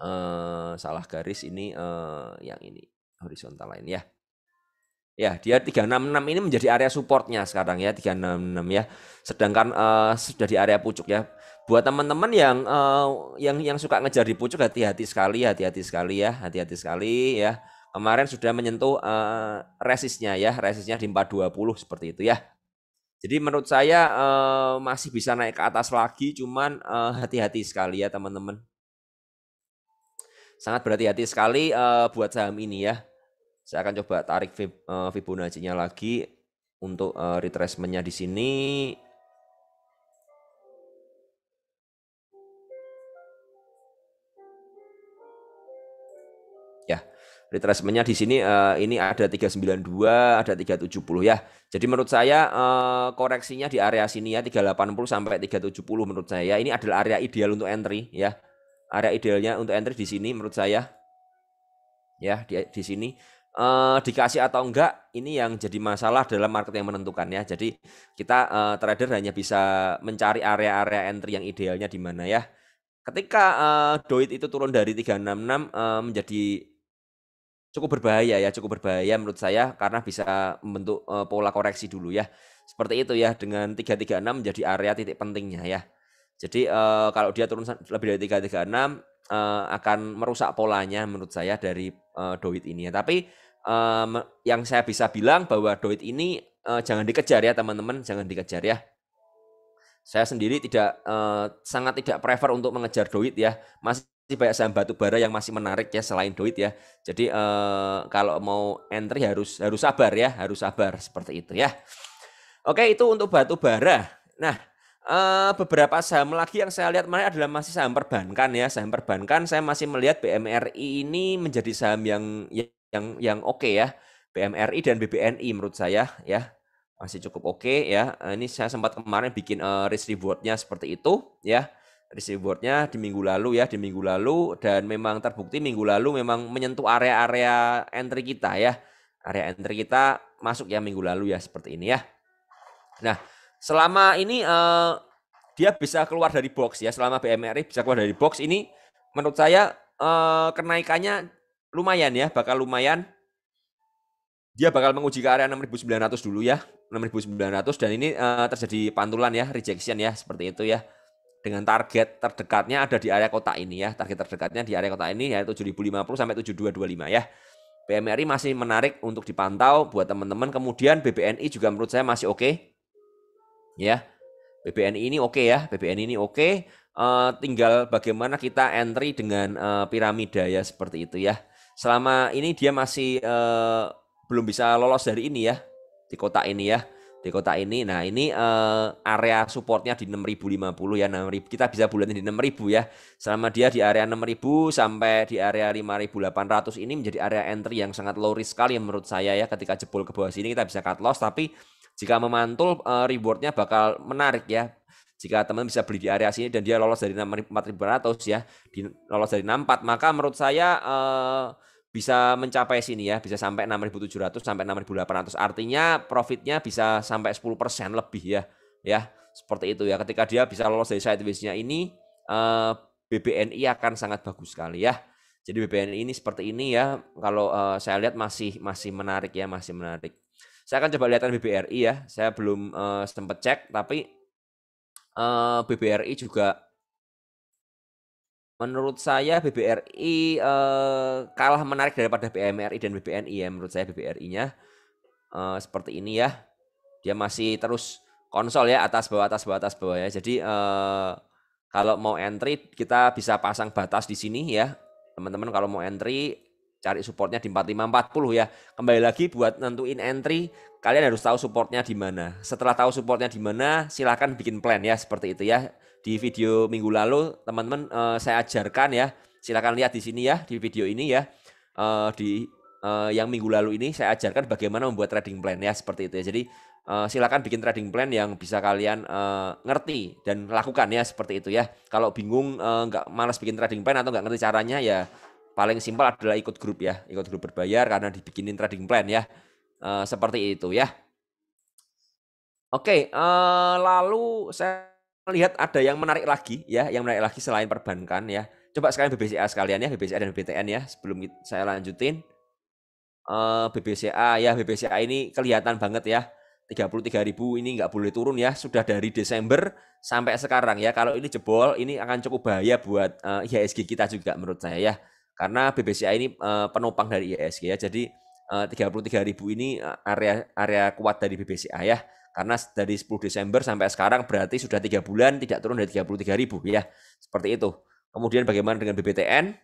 Eh, salah garis ini uh, yang ini horizontal lain ya. Ya, dia 366 ini menjadi area supportnya sekarang ya 366 ya. Sedangkan uh, sudah di area pucuk ya. Buat teman-teman yang uh, yang yang suka ngejar di pucuk hati-hati sekali, hati-hati sekali ya, hati-hati sekali ya. Kemarin sudah menyentuh uh, resistnya ya, resistnya di 420 seperti itu ya. Jadi menurut saya uh, masih bisa naik ke atas lagi, cuman hati-hati uh, hati -hati sekali ya teman-teman sangat berhati-hati sekali uh, buat saham ini ya. Saya akan coba tarik Fib, uh, Fibonacci-nya lagi untuk uh, eh, retracement-nya di sini. Ya, retracement-nya di sini uh, ini ada 392, ada 370 ya. Jadi menurut saya uh, koreksinya di area sini ya 380 sampai 370 menurut saya. Ini adalah area ideal untuk entry ya area idealnya untuk entry di sini menurut saya ya di, di sini eh, dikasih atau enggak ini yang jadi masalah dalam market yang menentukan ya jadi kita eh, trader hanya bisa mencari area-area entry yang idealnya di mana ya ketika eh, doit itu turun dari 366 eh, menjadi cukup berbahaya ya cukup berbahaya menurut saya karena bisa membentuk eh, pola koreksi dulu ya seperti itu ya dengan 336 menjadi area titik pentingnya ya jadi uh, kalau dia turun lebih dari 336 uh, eh, akan merusak polanya menurut saya dari uh, doit ini. Tapi um, yang saya bisa bilang bahwa doit ini uh, jangan dikejar ya teman-teman, jangan dikejar ya saya sendiri tidak uh, sangat tidak prefer untuk mengejar doit ya. Masih banyak saham batu bara yang masih menarik ya selain doit ya. Jadi uh, kalau mau entry harus harus sabar ya, harus sabar seperti itu ya. Oke, itu untuk batu bara. Nah, Uh, beberapa saham lagi yang saya lihat mana adalah masih saham perbankan ya saham perbankan saya masih melihat BMRI ini menjadi saham yang yang yang oke okay ya BMRI dan BBNI menurut saya ya masih cukup oke okay, ya eh, ini saya sempat kemarin bikin uh, risk rewardnya seperti itu ya risk rewardnya di minggu lalu ya di minggu lalu dan memang terbukti minggu lalu memang menyentuh area-area entry kita ya area entry kita masuk ya minggu lalu ya seperti ini ya nah selama ini uh, dia bisa keluar dari box ya selama BMRI bisa keluar dari box ini menurut saya uh, kenaikannya lumayan ya bakal lumayan dia bakal menguji ke area 6900 dulu ya 6900 dan ini uh, terjadi pantulan ya rejection ya seperti itu ya dengan target terdekatnya ada di area kota ini ya target terdekatnya di area kota ini ya 7050 sampai 7225 ya PMRI masih menarik untuk dipantau buat teman-teman kemudian BBNI juga menurut saya masih oke okay ya BBN ini oke okay ya BBN ini oke okay. uh, eh, tinggal bagaimana kita entry dengan uh, piramida ya seperti itu ya selama ini dia masih uh, belum bisa lolos dari ini ya di kota ini ya di kota ini. Nah, ini uh, area supportnya di 6050 ya, 6000. Kita bisa bulan di 6000 ya. Selama dia di area 6000 sampai di area 5800 ini menjadi area entry yang sangat low risk sekali menurut saya ya ketika jebol ke bawah sini kita bisa cut loss tapi jika memantul, eh, rewardnya bakal menarik ya. Jika teman bisa beli di area sini dan dia lolos dari 4.500 ya, di, lolos dari 64, maka menurut saya eh, bisa mencapai sini ya, bisa sampai 6.700 sampai 6.800. Artinya profitnya bisa sampai 10% lebih ya, ya seperti itu ya. Ketika dia bisa lolos dari sidewaysnya ini, eh, BBNI akan sangat bagus sekali ya. Jadi BBNI ini seperti ini ya. Kalau uh, saya lihat masih masih menarik ya, masih menarik. Saya akan coba lihatkan BBRI ya. Saya belum uh, eh, sempat cek, tapi uh, eh, BBRI juga menurut saya BBRI uh, eh, kalah menarik daripada BMRI dan BBNI ya. Menurut saya BBRI-nya uh, seperti ini ya. Dia masih terus konsol ya atas bawah atas bawah atas bawah ya. Jadi uh, kalau mau entry kita bisa pasang batas di sini ya. Teman-teman kalau mau entry cari supportnya di 4540 ya. Kembali lagi buat nentuin entry, kalian harus tahu supportnya di mana. Setelah tahu supportnya di mana, silahkan bikin plan ya seperti itu ya. Di video minggu lalu teman-teman eh, saya ajarkan ya. Silahkan lihat di sini ya di video ini ya. Eh, di uh, yang minggu lalu ini saya ajarkan bagaimana membuat trading plan ya seperti itu ya. Jadi eh, silahkan bikin trading plan yang bisa kalian eh, ngerti dan lakukan ya seperti itu ya. Kalau bingung eh, nggak malas bikin trading plan atau nggak ngerti caranya ya paling simpel adalah ikut grup ya, ikut grup berbayar karena dibikinin trading plan ya. e, seperti itu ya. Oke, e, lalu saya lihat ada yang menarik lagi ya, yang menarik lagi selain perbankan ya. Coba sekalian BBCA sekalian ya, BBCA dan BTN ya sebelum saya lanjutin. E, eh, BBCA ya, BBCA ini kelihatan banget ya. 33.000 ini nggak boleh turun ya, sudah dari Desember sampai sekarang ya. Kalau ini jebol, ini akan cukup bahaya buat uh, IHSG kita juga menurut saya ya. Karena BBCA ini uh, penopang dari ISG ya. Jadi eh, uh, 33.000 ini eh, area area kuat dari BBCA ya. Karena dari 10 Desember sampai sekarang berarti sudah tiga bulan tidak turun dari 33.000 ya. Seperti itu. Kemudian bagaimana dengan BBTN?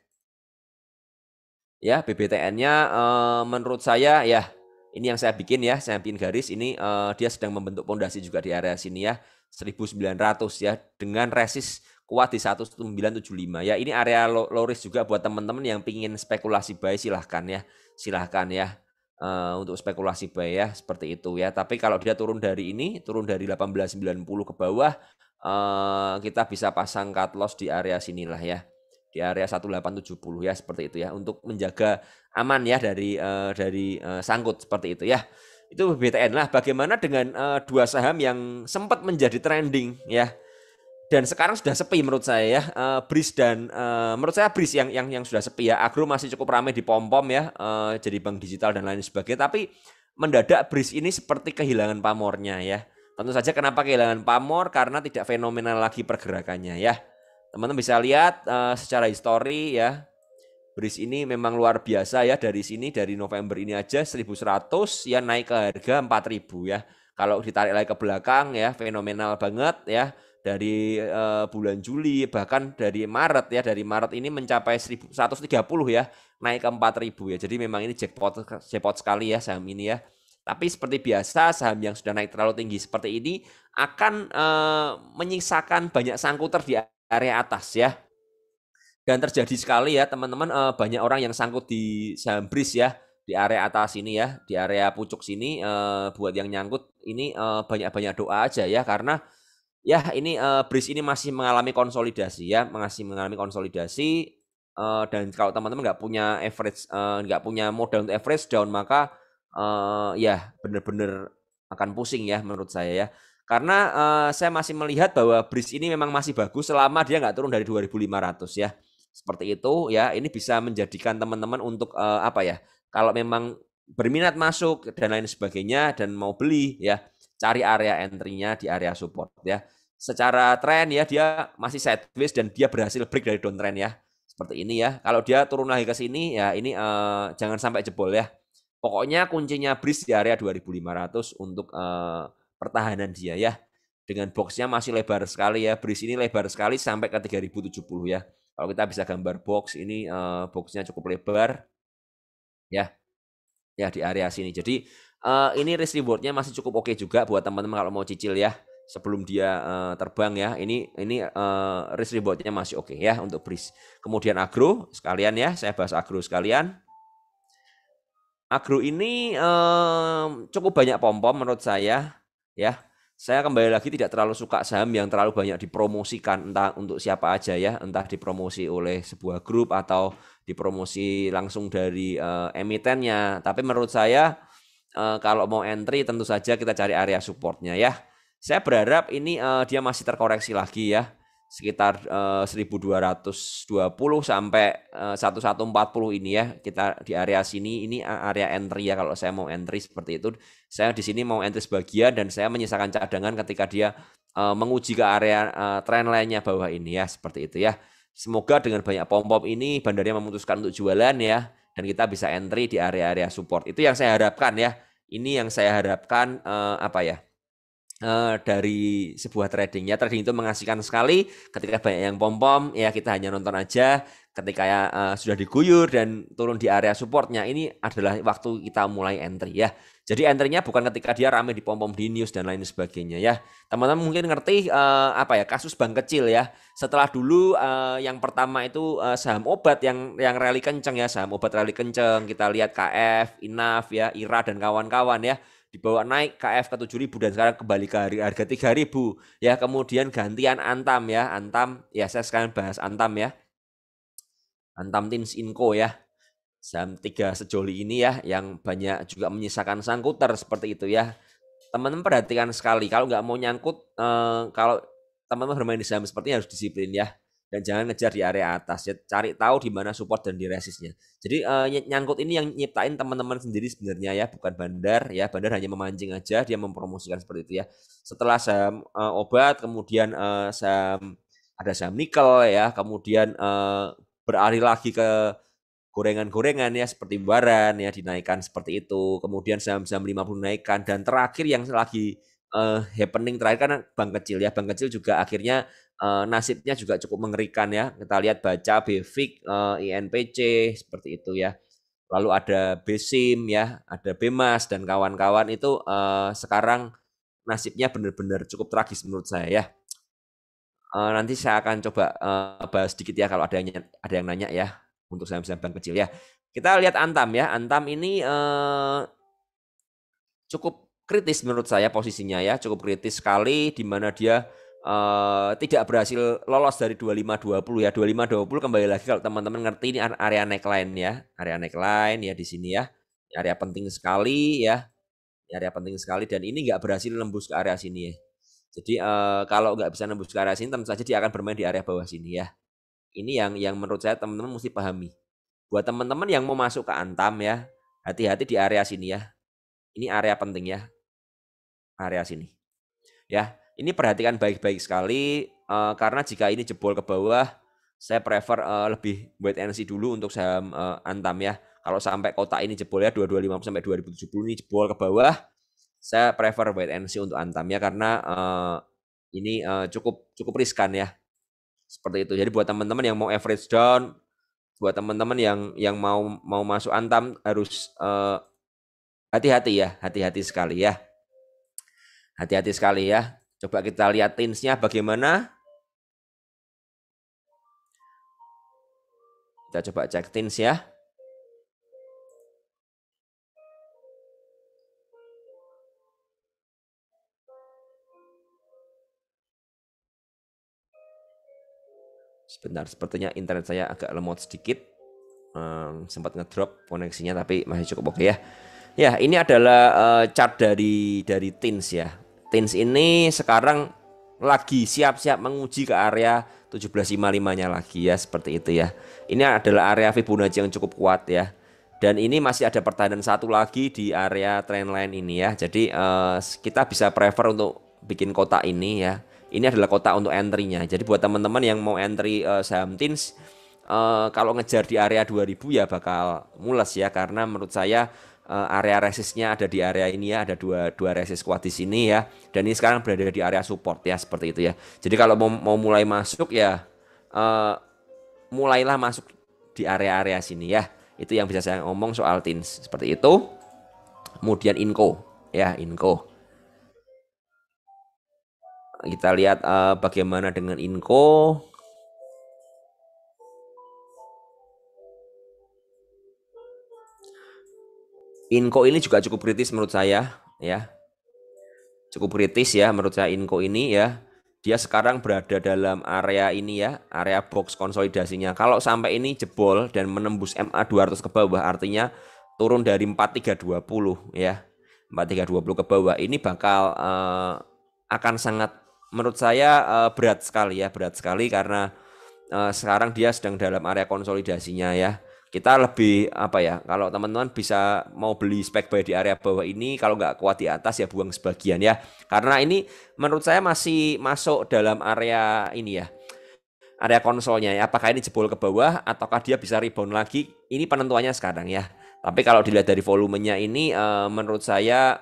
Ya, BBTN-nya uh, menurut saya ya ini yang saya bikin ya, saya bikin garis ini uh, dia sedang membentuk pondasi juga di area sini ya, 1900 ya dengan resist kuat di 1975. Ya ini area low risk juga buat teman-teman yang pingin spekulasi buy silahkan ya. Silahkan ya. Uh, untuk spekulasi buy ya seperti itu ya. Tapi kalau dia turun dari ini, turun dari 1890 ke bawah, uh, kita bisa pasang cut loss di area sinilah ya. Di area 1870 ya seperti itu ya untuk menjaga aman ya dari eh, dari uh, sangkut seperti itu ya. Itu BTN lah bagaimana dengan uh, dua saham yang sempat menjadi trending ya dan sekarang sudah sepi menurut saya ya uh, Bris dan uh, menurut saya Bris yang yang yang sudah sepi ya Agro masih cukup ramai di pom pom ya uh, jadi bank digital dan lain sebagainya tapi mendadak Bris ini seperti kehilangan pamornya ya tentu saja kenapa kehilangan pamor karena tidak fenomenal lagi pergerakannya ya teman-teman bisa lihat uh, secara histori ya Bris ini memang luar biasa ya dari sini dari November ini aja 1100 ya naik ke harga 4000 ya kalau ditarik lagi ke belakang ya fenomenal banget ya dari uh, bulan Juli bahkan dari Maret ya dari Maret ini mencapai 130 ya naik ke 4000 ya jadi memang ini jackpot jackpot sekali ya saham ini ya tapi seperti biasa saham yang sudah naik terlalu tinggi seperti ini akan uh, menyisakan banyak sangkuter di area atas ya dan terjadi sekali ya teman-teman uh, banyak orang yang sangkut di saham bris ya di area atas ini ya di area pucuk sini uh, buat yang nyangkut ini banyak-banyak doa aja ya karena ya ini uh, eh, bris ini masih mengalami konsolidasi ya, masih mengalami konsolidasi uh, dan kalau teman-teman nggak punya average uh, nggak punya modal untuk average down maka uh, ya benar-benar akan pusing ya menurut saya ya. Karena uh, saya masih melihat bahwa bris ini memang masih bagus selama dia nggak turun dari 2500 ya. Seperti itu ya, ini bisa menjadikan teman-teman untuk uh, apa ya? Kalau memang berminat masuk dan lain sebagainya dan mau beli ya cari area entry-nya di area support ya secara tren ya dia masih sideways dan dia berhasil break dari downtrend ya. Seperti ini ya. Kalau dia turun lagi ke sini ya ini eh, jangan sampai jebol ya. Pokoknya kuncinya bridge di area 2500 untuk eh, pertahanan dia ya. Dengan boxnya masih lebar sekali ya. Bridge ini lebar sekali sampai ke 3070 ya. Kalau kita bisa gambar box ini eh, boxnya cukup lebar ya. Ya di area sini. Jadi uh, ini risk rewardnya masih cukup oke okay juga buat teman-teman kalau mau cicil ya sebelum dia uh, terbang ya. Ini ini uh, risk rewardnya masih oke okay ya untuk bris. Kemudian agro sekalian ya, saya bahas agro sekalian. Agro ini um, cukup banyak pom-pom menurut saya ya. Saya kembali lagi tidak terlalu suka saham yang terlalu banyak dipromosikan entah untuk siapa aja ya, entah dipromosi oleh sebuah grup atau dipromosi langsung dari uh, emitennya. Tapi menurut saya uh, kalau mau entry tentu saja kita cari area supportnya ya saya berharap ini uh, dia masih terkoreksi lagi ya sekitar eh, uh, 1220 sampai eh, uh, 1140 ini ya kita di area sini ini area entry ya kalau saya mau entry seperti itu saya di sini mau entry sebagian dan saya menyisakan cadangan ketika dia uh, menguji ke area uh, trend lainnya bawah ini ya seperti itu ya semoga dengan banyak pom pom ini bandarnya memutuskan untuk jualan ya dan kita bisa entry di area-area support itu yang saya harapkan ya ini yang saya harapkan uh, apa ya Eh, dari sebuah trading ya trading itu mengasihkan sekali ketika banyak yang pom pom ya kita hanya nonton aja ketika ya uh, sudah diguyur dan turun di area supportnya ini adalah waktu kita mulai entry ya jadi entrynya bukan ketika dia ramai di pom pom di news dan lain sebagainya ya teman-teman mungkin ngerti uh, apa ya kasus bank kecil ya setelah dulu uh, yang pertama itu uh, saham obat yang yang rally kenceng ya saham obat rally kenceng kita lihat KF, Inaf ya, IRA dan kawan-kawan ya dibawa naik KF ke 7000 dan sekarang kembali ke harga 3000 ya kemudian gantian Antam ya Antam ya saya sekarang bahas Antam ya Antam Teams Inco ya jam tiga sejoli ini ya yang banyak juga menyisakan sangkuter seperti itu ya teman-teman perhatikan sekali kalau nggak mau nyangkut eh, kalau teman-teman bermain di saham seperti harus disiplin ya dan jangan ngejar di area atas ya cari tahu di mana support dan di resistnya jadi uh, nyangkut ini yang nyiptain teman-teman sendiri sebenarnya ya bukan bandar ya bandar hanya memancing aja dia mempromosikan seperti itu ya setelah saham uh, eh, obat kemudian uh, eh, saham ada saham nikel ya kemudian uh, beralih lagi ke gorengan-gorengan ya seperti baran ya dinaikkan seperti itu kemudian saham-saham 50 naikkan dan terakhir yang lagi uh, happening terakhir kan bank kecil ya bank kecil juga akhirnya Eh, nasibnya juga cukup mengerikan ya. Kita lihat baca Bevik, eh, INPC seperti itu ya. Lalu ada Besim ya, ada Bemas dan kawan-kawan itu eh, sekarang nasibnya benar-benar cukup tragis menurut saya ya. nanti saya akan coba bahas sedikit ya kalau ada yang ada yang nanya ya untuk saya saham bank kecil ya. Kita lihat Antam ya. Antam ini cukup kritis menurut saya posisinya ya, cukup kritis sekali di mana dia uh, tidak berhasil lolos dari 2520 ya. 2520 kembali lagi kalau teman-teman ngerti ini area neckline ya. Area neckline ya di sini ya. Area penting sekali ya. Area penting sekali dan ini nggak berhasil lembus ke area sini ya. Jadi uh, kalau nggak bisa nembus ke area sini tentu saja dia akan bermain di area bawah sini ya. Ini yang yang menurut saya teman-teman mesti pahami. Buat teman-teman yang mau masuk ke Antam ya, hati-hati di area sini ya. Ini area penting ya. Area sini. Ya, ini perhatikan baik-baik sekali uh, karena jika ini jebol ke bawah, saya prefer uh, lebih buat NC dulu untuk saham uh, Antam ya. Kalau sampai kotak ini jebol ya 225 sampai 2070 ini jebol ke bawah, saya prefer wait buat NC untuk Antam ya karena uh, ini uh, cukup cukup riskan ya. Seperti itu. Jadi buat teman-teman yang mau average down, buat teman-teman yang yang mau mau masuk Antam harus hati hati-hati ya, hati-hati sekali ya. Hati-hati sekali ya. Coba kita lihat tinsnya bagaimana. Kita coba cek tins ya. Sebentar, sepertinya internet saya agak lemot sedikit. Hmm, sempat ngedrop koneksinya tapi masih cukup oke okay ya. Ya, ini adalah uh, chart dari dari tins ya. Tins ini sekarang lagi siap-siap menguji ke area 1755-nya lagi ya seperti itu ya. Ini adalah area Fibonacci yang cukup kuat ya. Dan ini masih ada pertahanan satu lagi di area trendline ini ya. Jadi eh, kita bisa prefer untuk bikin kotak ini ya. Ini adalah kotak untuk entry-nya. Jadi buat teman-teman yang mau entry eh, saham Tins, eh, kalau ngejar di area 2000 ya bakal mules ya karena menurut saya Eh, area resistnya ada di area ini ya, ada dua dua resist kuat di sini ya. Dan ini sekarang berada di area support ya seperti itu ya. Jadi kalau mau mau mulai masuk ya uh, mulailah masuk di area-area sini ya. Itu yang bisa saya ngomong soal tins seperti itu. Kemudian inco ya, inco. Kita lihat uh, bagaimana dengan inco. Inko ini juga cukup kritis menurut saya ya. Cukup kritis ya menurut saya inko ini ya. Dia sekarang berada dalam area ini ya, area box konsolidasinya. Kalau sampai ini jebol dan menembus MA 200 ke bawah artinya turun dari 4320 ya. 4320 ke bawah ini bakal uh, akan sangat menurut saya uh, berat sekali ya, berat sekali karena uh, sekarang dia sedang dalam area konsolidasinya ya kita lebih apa ya kalau teman-teman bisa mau beli spek buy di area bawah ini kalau nggak kuat di atas ya buang sebagian ya karena ini menurut saya masih masuk dalam area ini ya area konsolnya ya apakah ini jebol ke bawah ataukah dia bisa rebound lagi ini penentuannya sekarang ya tapi kalau dilihat dari volumenya ini eh, menurut saya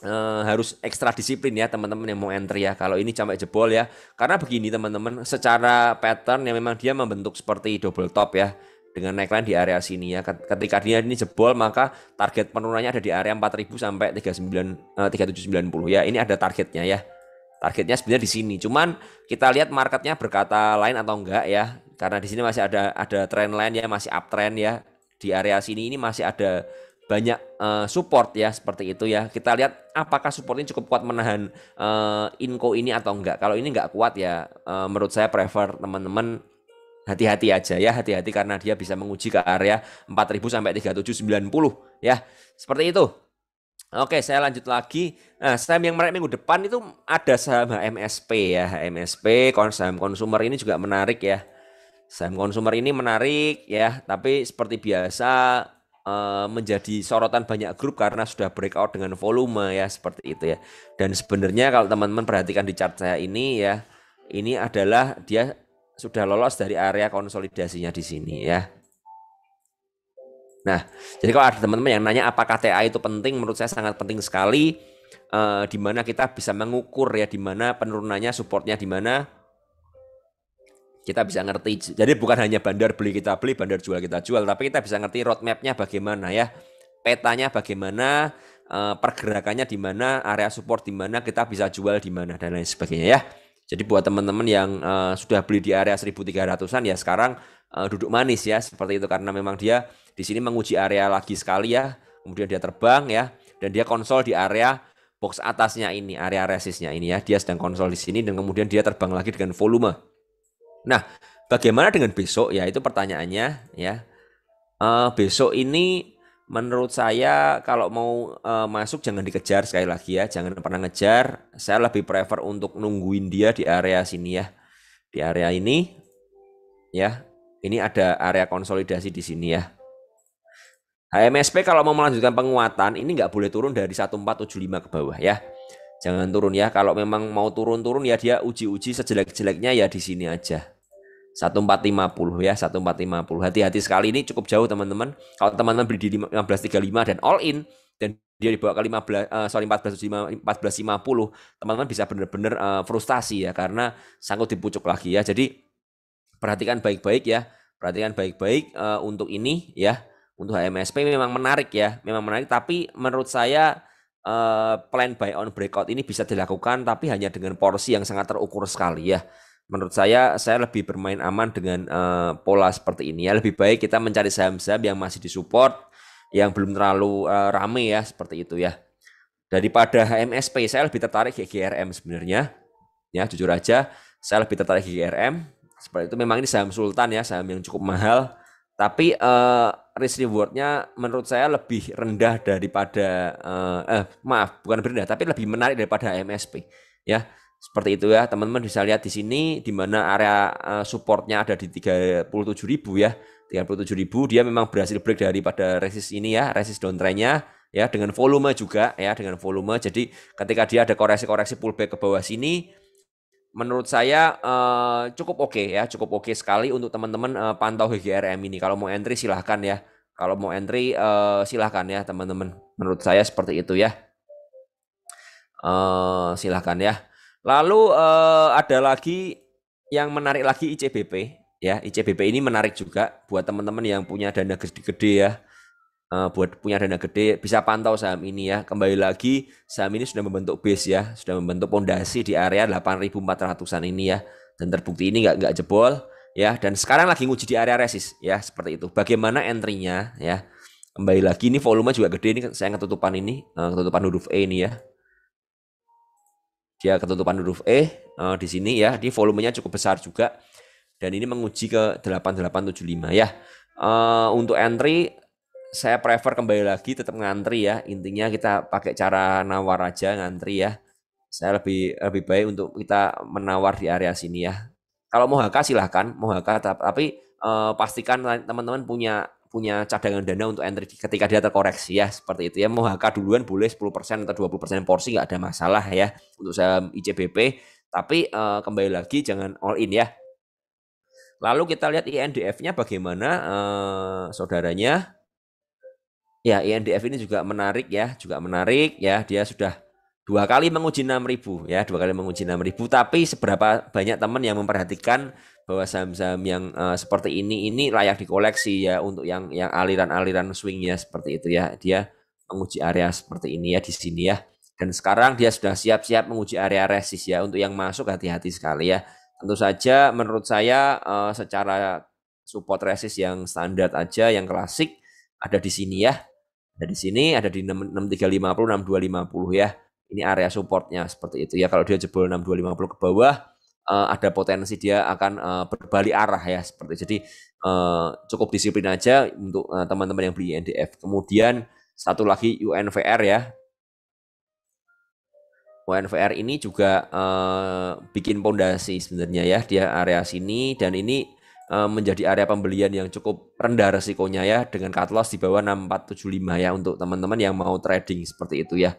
eh, harus ekstra disiplin ya teman-teman yang mau entry ya kalau ini sampai jebol ya karena begini teman-teman secara pattern yang memang dia membentuk seperti double top ya dengan neckline di area sini ya. Ketika dia ini jebol maka target penurunannya ada di area 4000 sampai 39 eh, 3790 ya. Ini ada targetnya ya. Targetnya sebenarnya di sini. Cuman kita lihat marketnya berkata lain atau enggak ya. Karena di sini masih ada ada trend line ya, masih uptrend ya. Di area sini ini masih ada banyak uh, support ya seperti itu ya. Kita lihat apakah support ini cukup kuat menahan uh, eh, inko ini atau enggak. Kalau ini enggak kuat ya uh, menurut saya prefer teman-teman hati-hati aja ya, hati-hati karena dia bisa menguji ke area 4000 sampai 3790 ya. Seperti itu. Oke, saya lanjut lagi. Nah, saham yang menarik minggu depan itu ada saham MSP ya, MSP, saham konsumer ini juga menarik ya. Saham konsumer ini menarik ya, tapi seperti biasa eh, menjadi sorotan banyak grup karena sudah breakout dengan volume ya seperti itu ya. Dan sebenarnya kalau teman-teman perhatikan di chart saya ini ya, ini adalah dia sudah lolos dari area konsolidasinya di sini ya. Nah, jadi kalau ada teman-teman yang nanya apakah TA itu penting, menurut saya sangat penting sekali. Eh, di mana kita bisa mengukur ya, di mana penurunannya, supportnya di mana, kita bisa ngerti. Jadi bukan hanya bandar beli kita beli, bandar jual kita jual, tapi kita bisa ngerti roadmapnya bagaimana ya, petanya bagaimana, eh, pergerakannya di mana, area support di mana, kita bisa jual di mana dan lain sebagainya ya. Jadi buat teman-teman yang uh, sudah beli di area 1300-an ya sekarang uh, duduk manis ya seperti itu karena memang dia di sini menguji area lagi sekali ya. Kemudian dia terbang ya dan dia konsol di area box atasnya ini, area resistnya ini ya. Dia sedang konsol di sini dan kemudian dia terbang lagi dengan volume. Nah, bagaimana dengan besok ya itu pertanyaannya ya. Uh, besok ini menurut saya kalau mau uh, masuk jangan dikejar sekali lagi ya, jangan pernah ngejar. Saya lebih prefer untuk nungguin dia di area sini ya. Di area ini ya. Ini ada area konsolidasi di sini ya. HMSP kalau mau melanjutkan penguatan ini nggak boleh turun dari 1475 ke bawah ya. Jangan turun ya. Kalau memang mau turun-turun ya dia uji-uji sejelek-jeleknya ya di sini aja. 1450 ya 1450 hati-hati sekali ini cukup jauh teman-teman kalau teman-teman beli di 1535 dan all in dan dia dibawa ke 15 uh, eh, sorry 1450 teman-teman bisa benar-benar uh, frustasi ya karena sanggup dipucuk lagi ya jadi perhatikan baik-baik ya perhatikan baik-baik uh, untuk ini ya untuk HMSP memang menarik ya memang menarik tapi menurut saya uh, plan buy on breakout ini bisa dilakukan tapi hanya dengan porsi yang sangat terukur sekali ya menurut saya saya lebih bermain aman dengan uh, pola seperti ini ya lebih baik kita mencari saham-saham yang masih disupport yang belum terlalu uh, rame ya seperti itu ya daripada HMSP saya lebih tertarik GRM sebenarnya ya jujur aja saya lebih tertarik GRM seperti itu memang ini saham Sultan ya saham yang cukup mahal tapi uh, risk rewardnya menurut saya lebih rendah daripada uh, eh maaf bukan rendah tapi lebih menarik daripada HMSP ya seperti itu ya, teman-teman bisa lihat di sini di mana area eh, supportnya ada di 37.000 ya. 37.000 dia memang berhasil break daripada resist ini ya, resist downtrendnya ya dengan volume juga ya dengan volume. Jadi ketika dia ada koreksi-koreksi pullback ke bawah sini menurut saya eh, cukup oke okay ya, cukup oke okay sekali untuk teman-teman eh, pantau HGRM ini. Kalau mau entry silahkan ya. Kalau mau entry eh, silahkan ya teman-teman. Menurut saya seperti itu ya. Eh, silahkan ya. Lalu eh, ada lagi yang menarik lagi ICBP ya. ICBP ini menarik juga buat teman-teman yang punya dana gede-gede ya. Eh, buat punya dana gede bisa pantau saham ini ya. Kembali lagi saham ini sudah membentuk base ya, sudah membentuk pondasi di area 8.400-an ini ya. Dan terbukti ini nggak nggak jebol ya. Dan sekarang lagi nguji di area resist ya seperti itu. Bagaimana entry-nya ya. Kembali lagi ini volume juga gede ini saya ketutupan ini, ketutupan eh, huruf E ini ya dia ketutupan huruf E uh, di sini ya. Di volumenya cukup besar juga. Dan ini menguji ke 8875 ya. Uh, untuk entry saya prefer kembali lagi tetap ngantri ya. Intinya kita pakai cara nawar aja ngantri ya. Saya lebih lebih baik untuk kita menawar di area sini ya. Kalau mau HK silahkan, mau HK tapi eh, pastikan teman-teman punya punya cadangan dana untuk entry ketika dia terkoreksi ya seperti itu ya mau HK duluan boleh 10% atau 20% porsi nggak ada masalah ya untuk saham ICBP tapi uh, kembali lagi jangan all in ya lalu kita lihat INDF-nya bagaimana uh, saudaranya ya INDF ini juga menarik ya juga menarik ya dia sudah dua kali menguji 6000 ya dua kali menguji 6000 tapi seberapa banyak teman yang memperhatikan bahwa saham-saham yang uh, seperti ini ini layak dikoleksi ya untuk yang yang aliran-aliran swing ya seperti itu ya dia menguji area seperti ini ya di sini ya dan sekarang dia sudah siap-siap menguji area resis ya untuk yang masuk hati-hati sekali ya tentu saja menurut saya uh, secara support resis yang standar aja yang klasik ada di sini ya ada di sini ada di 6350 6250 ya ini area supportnya seperti itu ya kalau dia jebol 6250 ke bawah uh, ada potensi dia akan uh, berbalik arah ya seperti jadi uh, cukup disiplin aja untuk teman-teman uh, yang beli NDF. Kemudian satu lagi UNVR ya. UNVR ini juga uh, bikin pondasi sebenarnya ya dia area sini dan ini menjadi area pembelian yang cukup rendah resikonya ya dengan cut loss di bawah 6475 ya untuk teman-teman yang mau trading seperti itu ya.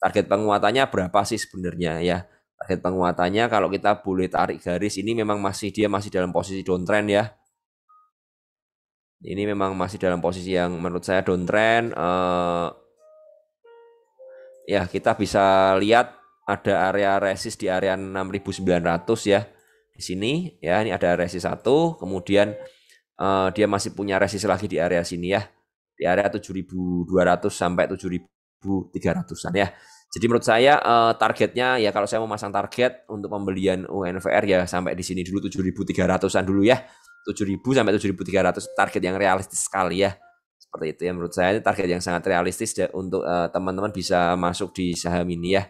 Target penguatannya berapa sih sebenarnya ya? target penguatannya kalau kita boleh tarik garis ini memang masih dia masih dalam posisi downtrend ya ini memang masih dalam posisi yang menurut saya downtrend uh, ya kita bisa lihat ada area resist di area 6900 ya di sini ya ini ada resist satu kemudian uh, dia masih punya resist lagi di area sini ya di area 7200 sampai 7000 1.300-an ya. Jadi menurut saya uh, targetnya ya kalau saya mau masang target untuk pembelian UNVR ya sampai di sini dulu 7.300-an dulu ya. 7.000 sampai 7.300 target yang realistis sekali ya. Seperti itu ya menurut saya ini target yang sangat realistis ya, untuk eh, teman-teman uh, bisa masuk di saham ini ya.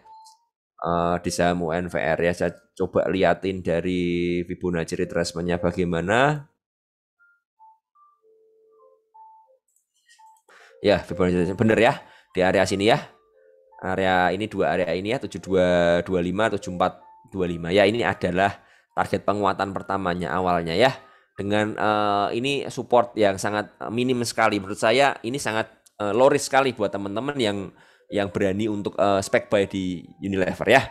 Uh, di saham UNVR ya. Saya coba liatin dari Fibonacci retracementnya bagaimana. Ya, Fibonacci bener ya di area sini ya. Area ini dua area ini ya 7225 7425 ya ini adalah target penguatan pertamanya awalnya ya. Dengan uh, ini support yang sangat eh, minim sekali menurut saya ini sangat uh, eh, low risk sekali buat teman-teman yang yang berani untuk uh, spek buy di Unilever ya.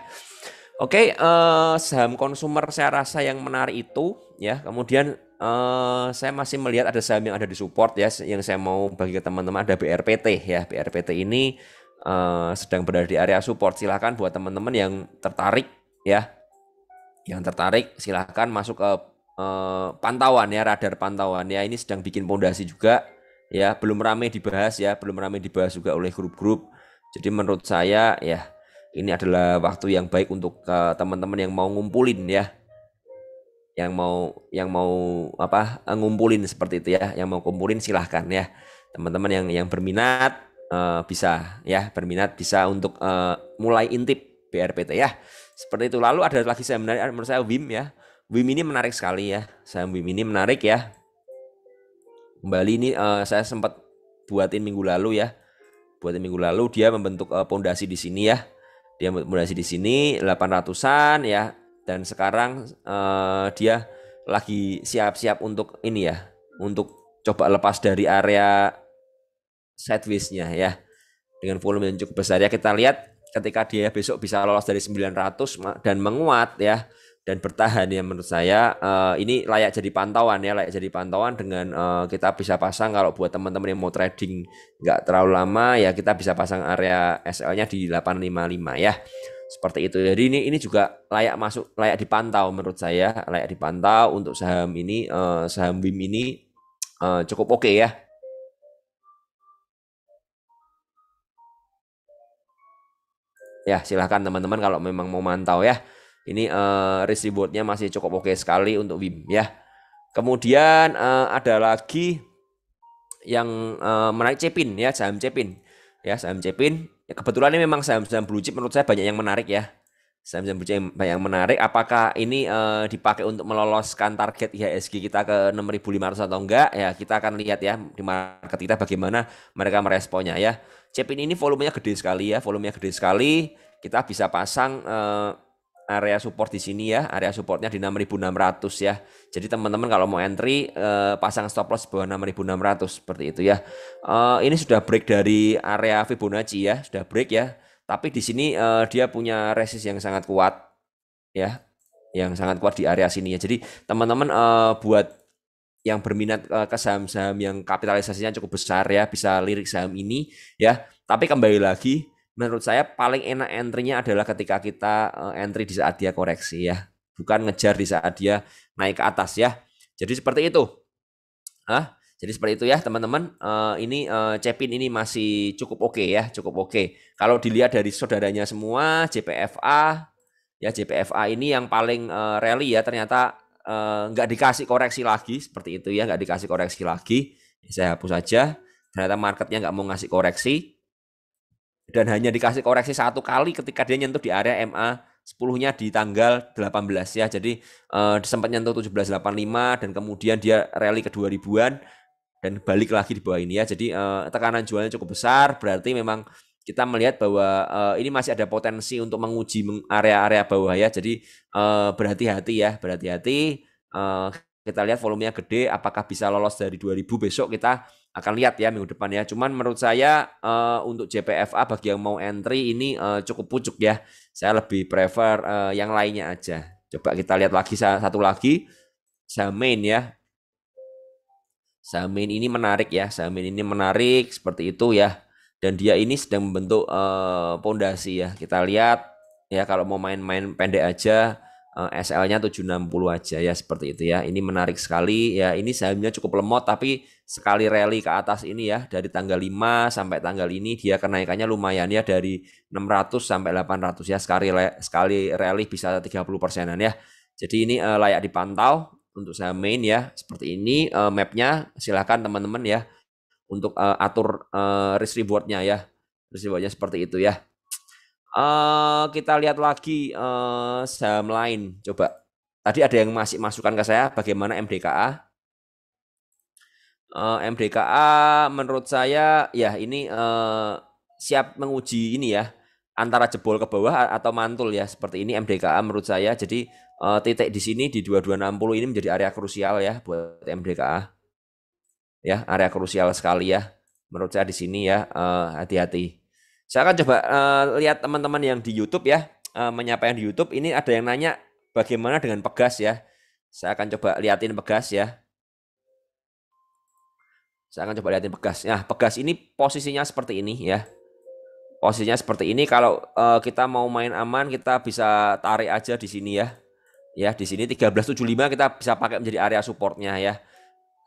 Oke, okay, uh, saham konsumer saya rasa yang menarik itu ya. Kemudian uh, saya masih melihat ada saham yang ada di support ya yang saya mau bagi ke teman-teman ada BRPT ya BRPT ini uh, sedang berada di area support silahkan buat teman-teman yang tertarik ya yang tertarik silahkan masuk ke uh, pantauan ya radar pantauan ya ini sedang bikin pondasi juga ya belum ramai dibahas ya belum ramai dibahas juga oleh grup-grup jadi menurut saya ya ini adalah waktu yang baik untuk teman-teman uh, yang mau ngumpulin ya yang mau yang mau apa ngumpulin seperti itu ya yang mau kumpulin silahkan ya teman-teman yang yang berminat uh, bisa ya berminat bisa untuk uh, mulai intip BRPT ya seperti itu lalu ada lagi saya menarik menurut saya WIM ya WIM ini menarik sekali ya saya WIM ini menarik ya kembali ini uh, saya sempat buatin minggu lalu ya buatin minggu lalu dia membentuk pondasi uh, di sini ya dia pondasi di sini 800-an ya dan sekarang uh, dia lagi siap-siap untuk ini ya, untuk coba lepas dari area sideways-nya ya. Dengan volume yang cukup besar ya kita lihat ketika dia besok bisa lolos dari 900 dan menguat ya dan bertahan ya menurut saya uh, ini layak jadi pantauan ya layak jadi pantauan dengan uh, kita bisa pasang kalau buat teman-teman yang mau trading nggak terlalu lama ya kita bisa pasang area SL-nya di 855 ya seperti itu. Jadi ini ini juga layak masuk, layak dipantau menurut saya, layak dipantau untuk saham ini uh, saham BIM ini uh, cukup oke okay ya. Ya silahkan teman-teman kalau memang mau mantau ya. Ini uh, eh, risk masih cukup oke okay sekali untuk BIM ya. Kemudian uh, ada lagi yang uh, menarik Cepin ya saham Cepin ya saham Cepin Ya kebetulan ini memang saham-saham blue chip menurut saya banyak yang menarik ya. Saham-saham blue chip yang banyak yang menarik. Apakah ini uh, dipakai untuk meloloskan target IHSG kita ke 6.500 atau enggak? Ya kita akan lihat ya di market kita bagaimana mereka meresponnya ya. Cepin ini volumenya gede sekali ya, volumenya gede sekali. Kita bisa pasang uh, area support di sini ya. Area supportnya di 6600 ya. Jadi teman-teman kalau mau entry eh, pasang stop loss di bawah 6600 seperti itu ya. Eh, ini sudah break dari area Fibonacci ya, sudah break ya. Tapi di sini eh, dia punya resist yang sangat kuat ya, yang sangat kuat di area sini ya. Jadi teman-teman buat yang berminat ke saham-saham yang kapitalisasinya cukup besar ya bisa lirik saham ini ya. Tapi kembali lagi menurut saya paling enak entry-nya adalah ketika kita eh, entry di saat dia koreksi ya. Bukan ngejar di saat dia naik ke atas ya. Jadi seperti itu. Hah? Jadi seperti itu ya teman-teman. Eh, ini uh, Cepin ini masih cukup oke okay ya, cukup oke. Okay. Kalau dilihat dari saudaranya semua, JPFA ya JPFA ini yang paling uh, rally ya ternyata uh, nggak dikasih koreksi lagi seperti itu ya, nggak dikasih koreksi lagi. Saya hapus saja. Ternyata marketnya nggak mau ngasih koreksi dan hanya dikasih koreksi satu kali ketika dia nyentuh di area MA 10-nya di tanggal 18 ya. Jadi uh, sempat nyentuh 1785 dan kemudian dia rally ke 2000-an dan balik lagi di bawah ini ya. Jadi uh, tekanan jualnya cukup besar berarti memang kita melihat bahwa uh, ini masih ada potensi untuk menguji area-area bawah ya. Jadi uh, berhati-hati ya, berhati-hati. Uh, kita lihat volumenya gede apakah bisa lolos dari 2000 besok kita akan lihat ya minggu depan ya. Cuman menurut saya uh, untuk JPFA bagi yang mau entry ini uh, cukup pucuk ya. Saya lebih prefer uh, yang lainnya aja. Coba kita lihat lagi satu lagi Samin ya. Samin ini menarik ya. Samin ini menarik seperti itu ya. Dan dia ini sedang membentuk pondasi uh, ya. Kita lihat ya kalau mau main-main pendek aja Eh, SL-nya 760 aja ya seperti itu ya. Ini menarik sekali ya. Ini sahamnya cukup lemot tapi sekali rally ke atas ini ya dari tanggal 5 sampai tanggal ini dia kenaikannya lumayan ya dari 600 sampai 800 ya sekali sekali rally bisa 30 persenan ya. Jadi ini eh, layak dipantau untuk saya main ya. Seperti ini uh, mapnya silahkan teman-teman ya untuk atur uh, risk rewardnya ya. Risk rewardnya seperti itu ya. Eh, kita lihat lagi uh, saham lain. Coba. Tadi ada yang masih masukan ke saya bagaimana MDKA. Uh, eh, MDKA menurut saya ya ini uh, siap menguji ini ya antara jebol ke bawah atau mantul ya seperti ini MDKA menurut saya. Jadi uh, titik di sini di 2260 ini menjadi area krusial ya buat MDKA. Ya, area krusial sekali ya. Menurut saya di sini ya hati-hati. Uh, hati -hati. Saya akan coba uh, lihat teman-teman yang di YouTube ya, uh, menyapa yang di YouTube. Ini ada yang nanya bagaimana dengan Pegas ya. Saya akan coba liatin Pegas ya. Saya akan coba liatin Pegas. Nah, Pegas ini posisinya seperti ini ya. Posisinya seperti ini kalau uh, kita mau main aman kita bisa tarik aja di sini ya. Ya, di sini 1375 kita bisa pakai menjadi area supportnya ya.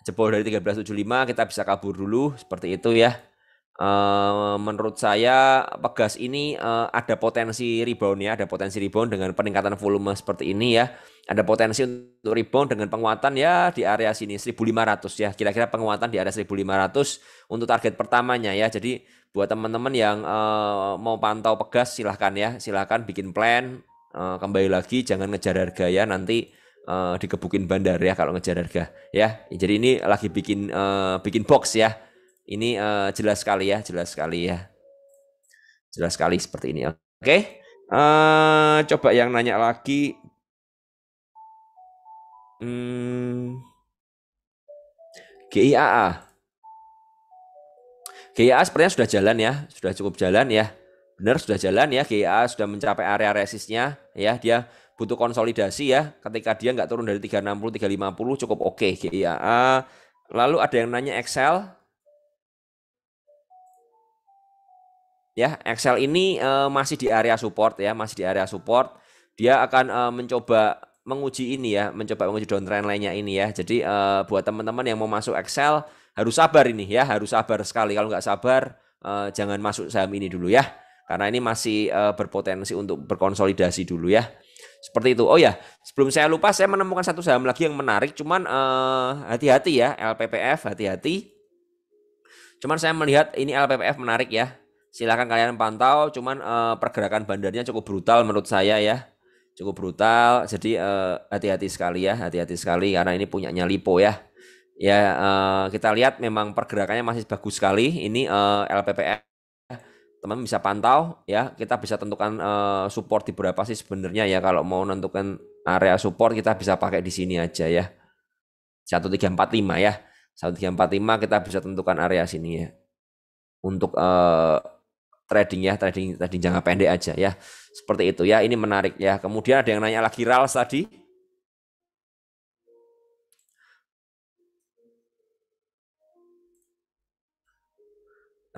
Jebol dari 1375 kita bisa kabur dulu seperti itu ya. Eh, menurut saya Pegas ini uh, ada potensi rebound ya, ada potensi rebound dengan peningkatan volume seperti ini ya. Ada potensi untuk rebound dengan penguatan ya di area sini 1500 ya. Kira-kira penguatan di area 1500 untuk target pertamanya ya. Jadi buat teman-teman yang uh, mau pantau Pegas silahkan ya, silahkan bikin plan uh, kembali lagi jangan ngejar harga ya nanti uh, dikebukin bandar ya kalau ngejar harga ya. Jadi ini lagi bikin uh, bikin box ya ini uh, jelas sekali ya, jelas sekali ya. Jelas sekali seperti ini. Oke. Okay? Uh, eh, coba yang nanya lagi. Hmm. GIAA. GIAA sepertinya sudah jalan ya, sudah cukup jalan ya. Benar sudah jalan ya, GIAA sudah mencapai area resistnya ya. Dia butuh konsolidasi ya. Ketika dia nggak turun dari 360 350 cukup oke okay, GIAA. Lalu ada yang nanya Excel, ya Excel ini uh, masih di area support ya masih di area support dia akan uh, mencoba menguji ini ya mencoba menguji downtrend lainnya ini ya jadi uh, buat teman-teman yang mau masuk Excel harus sabar ini ya harus sabar sekali kalau nggak sabar uh, jangan masuk saham ini dulu ya karena ini masih uh, berpotensi untuk berkonsolidasi dulu ya seperti itu. Oh ya, sebelum saya lupa, saya menemukan satu saham lagi yang menarik, cuman hati-hati uh, ya LPPF, hati-hati. Cuman saya melihat ini LPPF menarik ya silahkan kalian pantau cuman uh, pergerakan bandarnya cukup brutal menurut saya ya cukup brutal jadi eh, hati-hati uh, sekali ya hati-hati sekali karena ini punyanya Lipo ya ya uh, kita lihat memang pergerakannya masih bagus sekali ini uh, teman bisa pantau ya kita bisa tentukan support di berapa sih sebenarnya ya kalau mau menentukan area support kita bisa pakai di sini aja ya 1345 ya 1345 kita bisa tentukan area sini ya untuk trading ya, trading trading jangka pendek aja ya. Seperti itu ya. Ini menarik ya. Kemudian ada yang nanya lagi Ral tadi.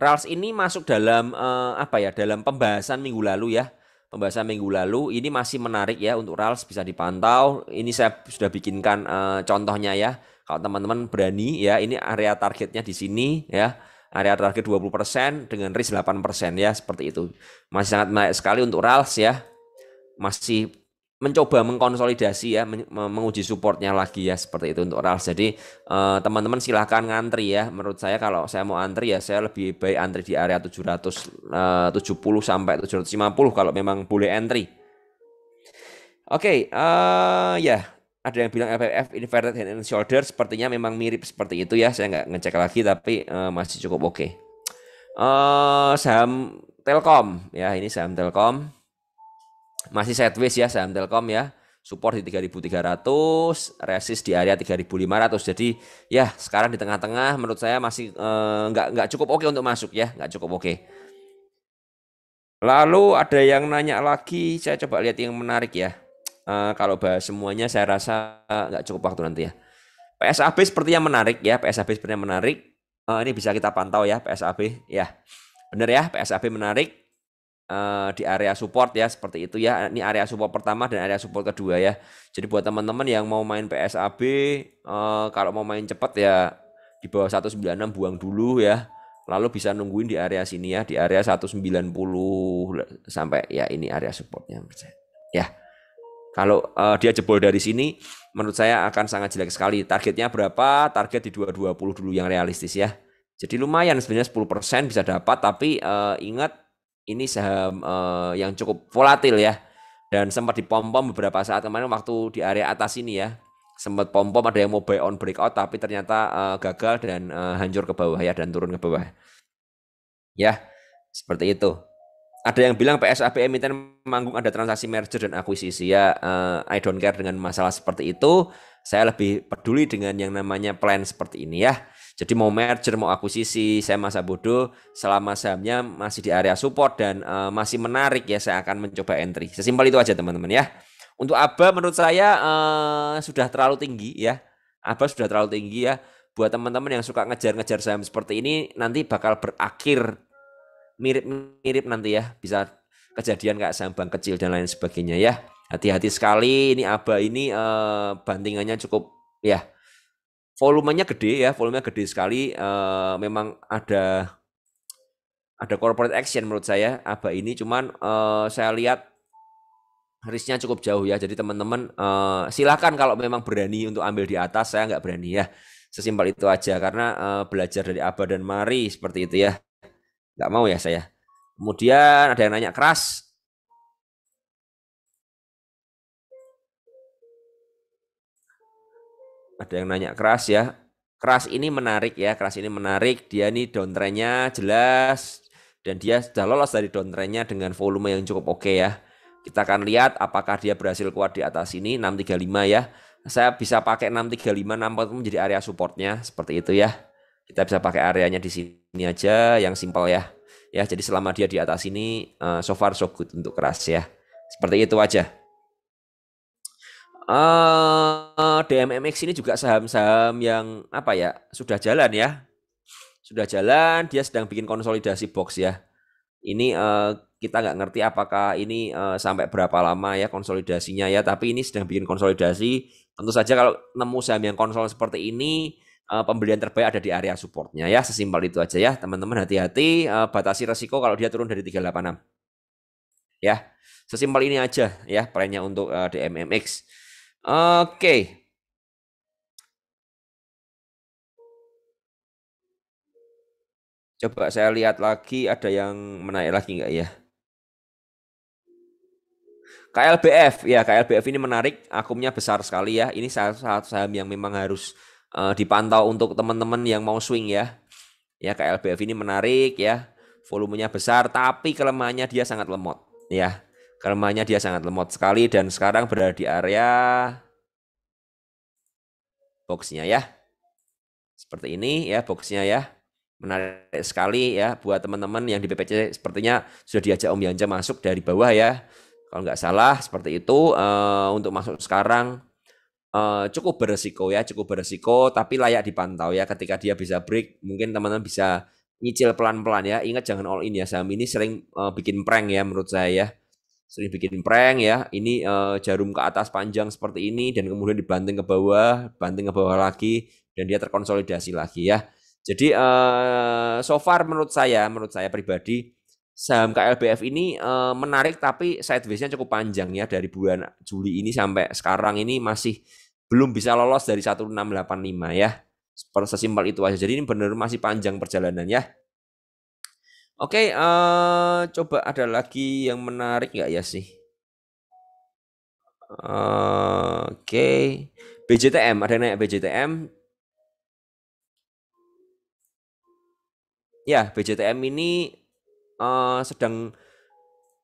RALS ini masuk dalam eh, apa ya? Dalam pembahasan minggu lalu ya. Pembahasan minggu lalu ini masih menarik ya untuk RALS bisa dipantau. Ini saya sudah bikinkan eh, contohnya ya. Kalau teman-teman berani ya, ini area targetnya di sini ya area target 20% dengan risk 8% ya seperti itu. Masih sangat naik sekali untuk RALS ya. Masih mencoba mengkonsolidasi ya menguji supportnya lagi ya seperti itu untuk RALS. Jadi eh, teman-teman silahkan ngantri ya. Menurut saya kalau saya mau antri ya saya lebih baik antri di area 770 eh, sampai 750 kalau memang boleh entry. Oke, okay, uh, eh, ya ada yang bilang FFF inverted hand and shoulder sepertinya memang mirip seperti itu ya. Saya nggak ngecek lagi tapi uh, masih cukup oke. Okay. Uh, eh, saham Telkom ya, ini saham Telkom. Masih sideways ya saham Telkom ya support di 3300, resist di area 3500. Jadi ya sekarang di tengah-tengah menurut saya masih nggak eh, nggak nggak cukup oke untuk masuk ya, nggak cukup oke. Lalu ada yang nanya lagi, saya coba lihat yang menarik ya. Uh, kalau bahas semuanya saya rasa nggak cukup waktu nanti ya. PSAB sepertinya menarik ya, PSAB sepertinya menarik. Uh, ini bisa kita pantau ya PSAB ya. Benar ya, PSAB menarik uh, di area support ya seperti itu ya. Ini area support pertama dan area support kedua ya. Jadi buat teman-teman yang mau main PSAB uh, kalau mau main cepat ya di bawah 196 buang dulu ya. Lalu bisa nungguin di area sini ya, di area 190 sampai ya ini area supportnya Ya. Kalau uh, dia jebol dari sini, menurut saya akan sangat jelek sekali. Targetnya berapa? Target di 220 dulu yang realistis ya. Jadi lumayan sebenarnya 10% bisa dapat, tapi uh, ingat ini saham uh, yang cukup volatil ya. Dan sempat dipompom beberapa saat kemarin waktu di area atas ini ya. Sempat pompom ada yang mau buy on breakout tapi ternyata uh, gagal dan uh, hancur ke bawah ya dan turun ke bawah. Ya, seperti itu ada yang bilang PSAP emiten manggung ada transaksi merger dan akuisisi ya uh, I don't care dengan masalah seperti itu saya lebih peduli dengan yang namanya plan seperti ini ya jadi mau merger mau akuisisi saya masa bodoh selama sahamnya masih di area support dan uh, masih menarik ya saya akan mencoba entry sesimpel itu aja teman-teman ya untuk aba menurut saya uh, sudah terlalu tinggi ya aba sudah terlalu tinggi ya buat teman-teman yang suka ngejar-ngejar saham seperti ini nanti bakal berakhir mirip-mirip nanti ya bisa kejadian kayak sambang kecil dan lain sebagainya ya hati-hati sekali ini aba ini uh, bantingannya cukup ya volumenya gede ya volumenya gede sekali uh, memang ada ada corporate action menurut saya aba ini cuman uh, saya lihat risknya cukup jauh ya jadi teman-teman uh, silakan kalau memang berani untuk ambil di atas saya nggak berani ya sesimpel itu aja karena uh, belajar dari aba dan mari seperti itu ya nggak mau ya saya. Kemudian ada yang nanya keras. Ada yang nanya keras ya. Keras ini menarik ya, keras ini menarik. Dia nih downtrendnya jelas dan dia sudah lolos dari downtrendnya dengan volume yang cukup oke okay ya. Kita akan lihat apakah dia berhasil kuat di atas ini 635 ya. Saya bisa pakai 635 640 menjadi area supportnya seperti itu ya kita bisa pakai areanya di sini aja yang simpel ya ya jadi selama dia di atas ini eh, so far so good untuk keras ya seperti itu aja uh, eh, DMMX ini juga saham-saham yang apa ya sudah jalan ya sudah jalan dia sedang bikin konsolidasi box ya ini uh, kita nggak ngerti apakah ini uh, sampai berapa lama ya konsolidasinya ya tapi ini sedang bikin konsolidasi tentu saja kalau nemu saham yang konsol seperti ini Eh, pembelian terbaik ada di area supportnya ya sesimpel itu aja ya teman-teman hati-hati uh, batasi resiko kalau dia turun dari 386 ya sesimpel ini aja ya plannya untuk uh, eh, DMMX oke okay. coba saya lihat lagi ada yang menaik lagi nggak ya KLBF ya KLBF ini menarik akumnya besar sekali ya ini satu saham yang memang harus uh, dipantau untuk teman-teman yang mau swing ya. Ya KLBF ini menarik ya. Volumenya besar tapi kelemahannya dia sangat lemot ya. Kelemahannya dia sangat lemot sekali dan sekarang berada di area boxnya ya. Seperti ini ya boxnya ya. Menarik sekali ya buat teman-teman yang di PPC sepertinya sudah diajak Om Yanja masuk dari bawah ya. Kalau nggak salah seperti itu uh, untuk masuk sekarang Eh, cukup beresiko ya, cukup beresiko tapi layak dipantau ya ketika dia bisa break mungkin teman-teman bisa nyicil pelan-pelan ya. Ingat jangan all in ya saham ini sering uh, bikin prank ya menurut saya ya. Sering bikin prank ya. Ini uh, jarum ke atas panjang seperti ini dan kemudian dibanting ke bawah, banting ke bawah lagi dan dia terkonsolidasi lagi ya. Jadi uh, so far menurut saya, menurut saya pribadi saham KLBF ini uh, menarik tapi sideways-nya cukup panjang ya dari bulan Juli ini sampai sekarang ini masih belum bisa lolos dari 1685 ya. Sesimpel itu aja. Jadi ini benar masih panjang perjalanan ya. Oke, uh, coba ada lagi yang menarik nggak ya sih? Uh, Oke, okay. BJTM ada yang naik BJTM. Ya, BJTM ini Eh, sedang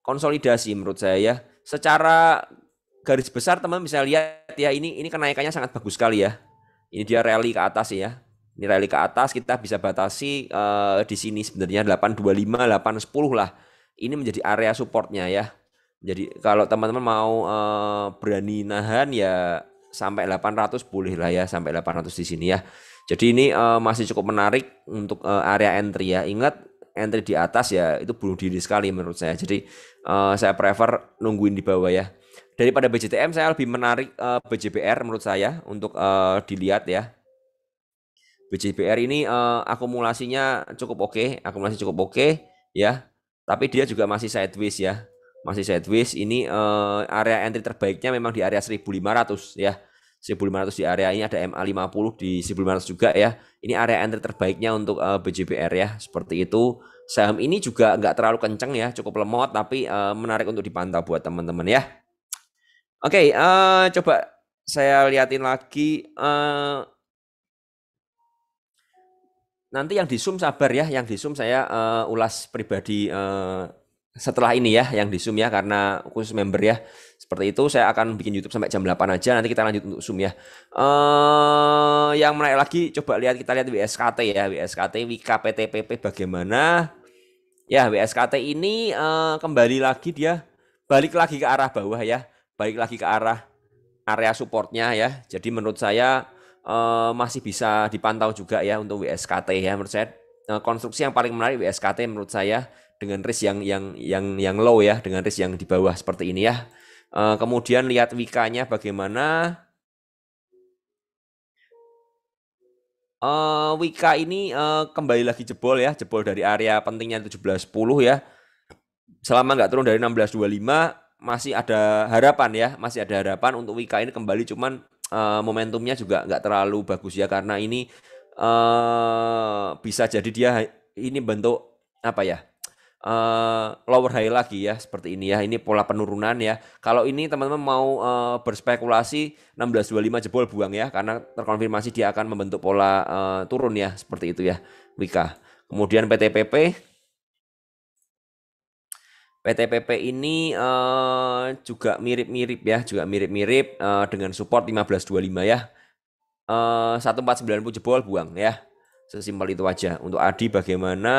konsolidasi menurut saya ya. Secara garis besar teman bisa lihat ya ini ini kenaikannya sangat bagus sekali ya. Ini dia rally ke atas ya. Ini rally ke atas kita bisa batasi uh, di sini sebenarnya 825 810 lah. Ini menjadi area supportnya ya. Jadi kalau teman-teman mau uh, berani nahan ya sampai 800 boleh lah ya sampai 800 di sini ya. Jadi ini uh, masih cukup menarik untuk uh, area entry ya. Ingat entry di atas ya itu bunuh diri sekali menurut saya. Jadi uh, saya prefer nungguin di bawah ya. Daripada BJTM saya lebih menarik uh, eh, BJBR menurut saya untuk uh, dilihat ya. BJBR ini uh, akumulasinya cukup oke, okay, akumulasi cukup oke okay, ya. Tapi dia juga masih sideways ya. Masih sideways ini uh, area entry terbaiknya memang di area 1500 ya. 1500 di area ini ada MA50 di 1500 juga ya. Ini area entry terbaiknya untuk uh, eh, BJBR ya. Seperti itu. Saham ini juga nggak terlalu kenceng ya, cukup lemot tapi uh, menarik untuk dipantau buat teman-teman ya. Oke, okay, uh, eh, coba saya liatin lagi uh, nanti yang di Zoom sabar ya, yang di Zoom saya uh, ulas pribadi uh, setelah ini ya, yang di Zoom ya karena khusus member ya. Seperti itu saya akan bikin YouTube sampai jam 8 aja nanti kita lanjut untuk Zoom ya. Uh, yang menarik lagi coba lihat kita lihat WSKT ya, WSKT Wika PTPP bagaimana? Ya, WSKT ini uh, kembali lagi dia balik lagi ke arah bawah ya, balik lagi ke arah area supportnya ya. Jadi menurut saya uh, masih bisa dipantau juga ya untuk WSKT ya menurut saya uh, konstruksi yang paling menarik WSKT menurut saya dengan risk yang yang yang yang low ya dengan risk yang di bawah seperti ini ya Eh, kemudian lihat wikanya bagaimana. Uh, Wika ini uh, kembali lagi jebol ya, jebol dari area pentingnya 1710 ya. Selama nggak turun dari 1625 masih ada harapan ya, masih ada harapan untuk Wika ini kembali cuman uh, momentumnya juga nggak terlalu bagus ya karena ini uh, bisa jadi dia ini bentuk apa ya? uh, lower high lagi ya seperti ini ya. Ini pola penurunan ya. Kalau ini teman-teman mau uh, berspekulasi 1625 jebol buang ya karena terkonfirmasi dia akan membentuk pola uh, turun ya seperti itu ya Wika. Kemudian PTPP PTPP ini uh, juga mirip-mirip ya, juga mirip-mirip uh, dengan support 1525 ya. Uh, 1490 jebol buang ya. Sesimpel itu aja. Untuk Adi bagaimana?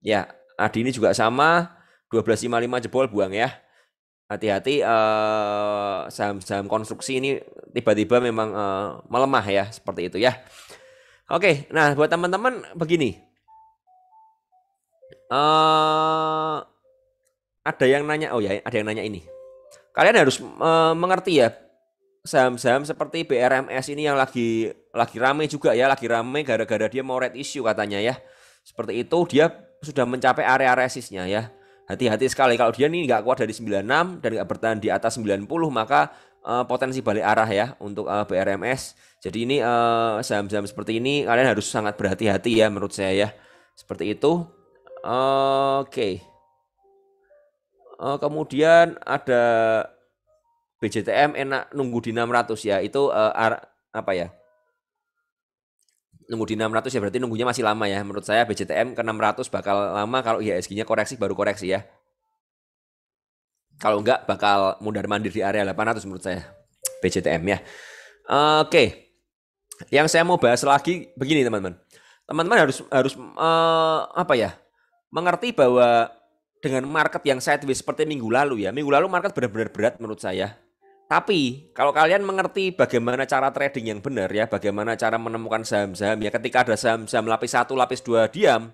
Ya, Adi ini juga sama 1255 jebol buang ya. Hati-hati eh, saham-saham konstruksi ini tiba-tiba memang eh, melemah ya, seperti itu ya. Oke, nah buat teman-teman begini. Eh, ada yang nanya, oh ya, ada yang nanya ini. Kalian harus eh, mengerti ya saham-saham seperti BRMS ini yang lagi lagi ramai juga ya, lagi ramai gara-gara dia mau red issue katanya ya. Seperti itu dia sudah mencapai area resistnya ya. Hati-hati sekali kalau dia ini nggak kuat dari 96 dan nggak bertahan di atas 90 maka uh, potensi balik arah ya untuk uh, eh, BRMS. Jadi ini saham eh, saham-saham seperti ini kalian harus sangat berhati-hati ya menurut saya ya. Seperti itu. Oke. Okay. Uh, kemudian ada BJTM enak nunggu di 600 ya. Itu uh, apa ya? nunggu di 600 ya berarti nunggunya masih lama ya. Menurut saya BCTM ke 600 bakal lama kalau IHSG-nya koreksi baru koreksi ya. Kalau enggak bakal mundar-mandir di area 800 menurut saya BCTM ya. Oke. Yang saya mau bahas lagi begini teman-teman. Teman-teman harus harus uh, apa ya? Mengerti bahwa dengan market yang sideways seperti minggu lalu ya. Minggu lalu market benar-benar berat menurut saya. Tapi kalau kalian mengerti bagaimana cara trading yang benar ya, bagaimana cara menemukan saham-saham ya ketika ada saham-saham lapis satu lapis dua diam,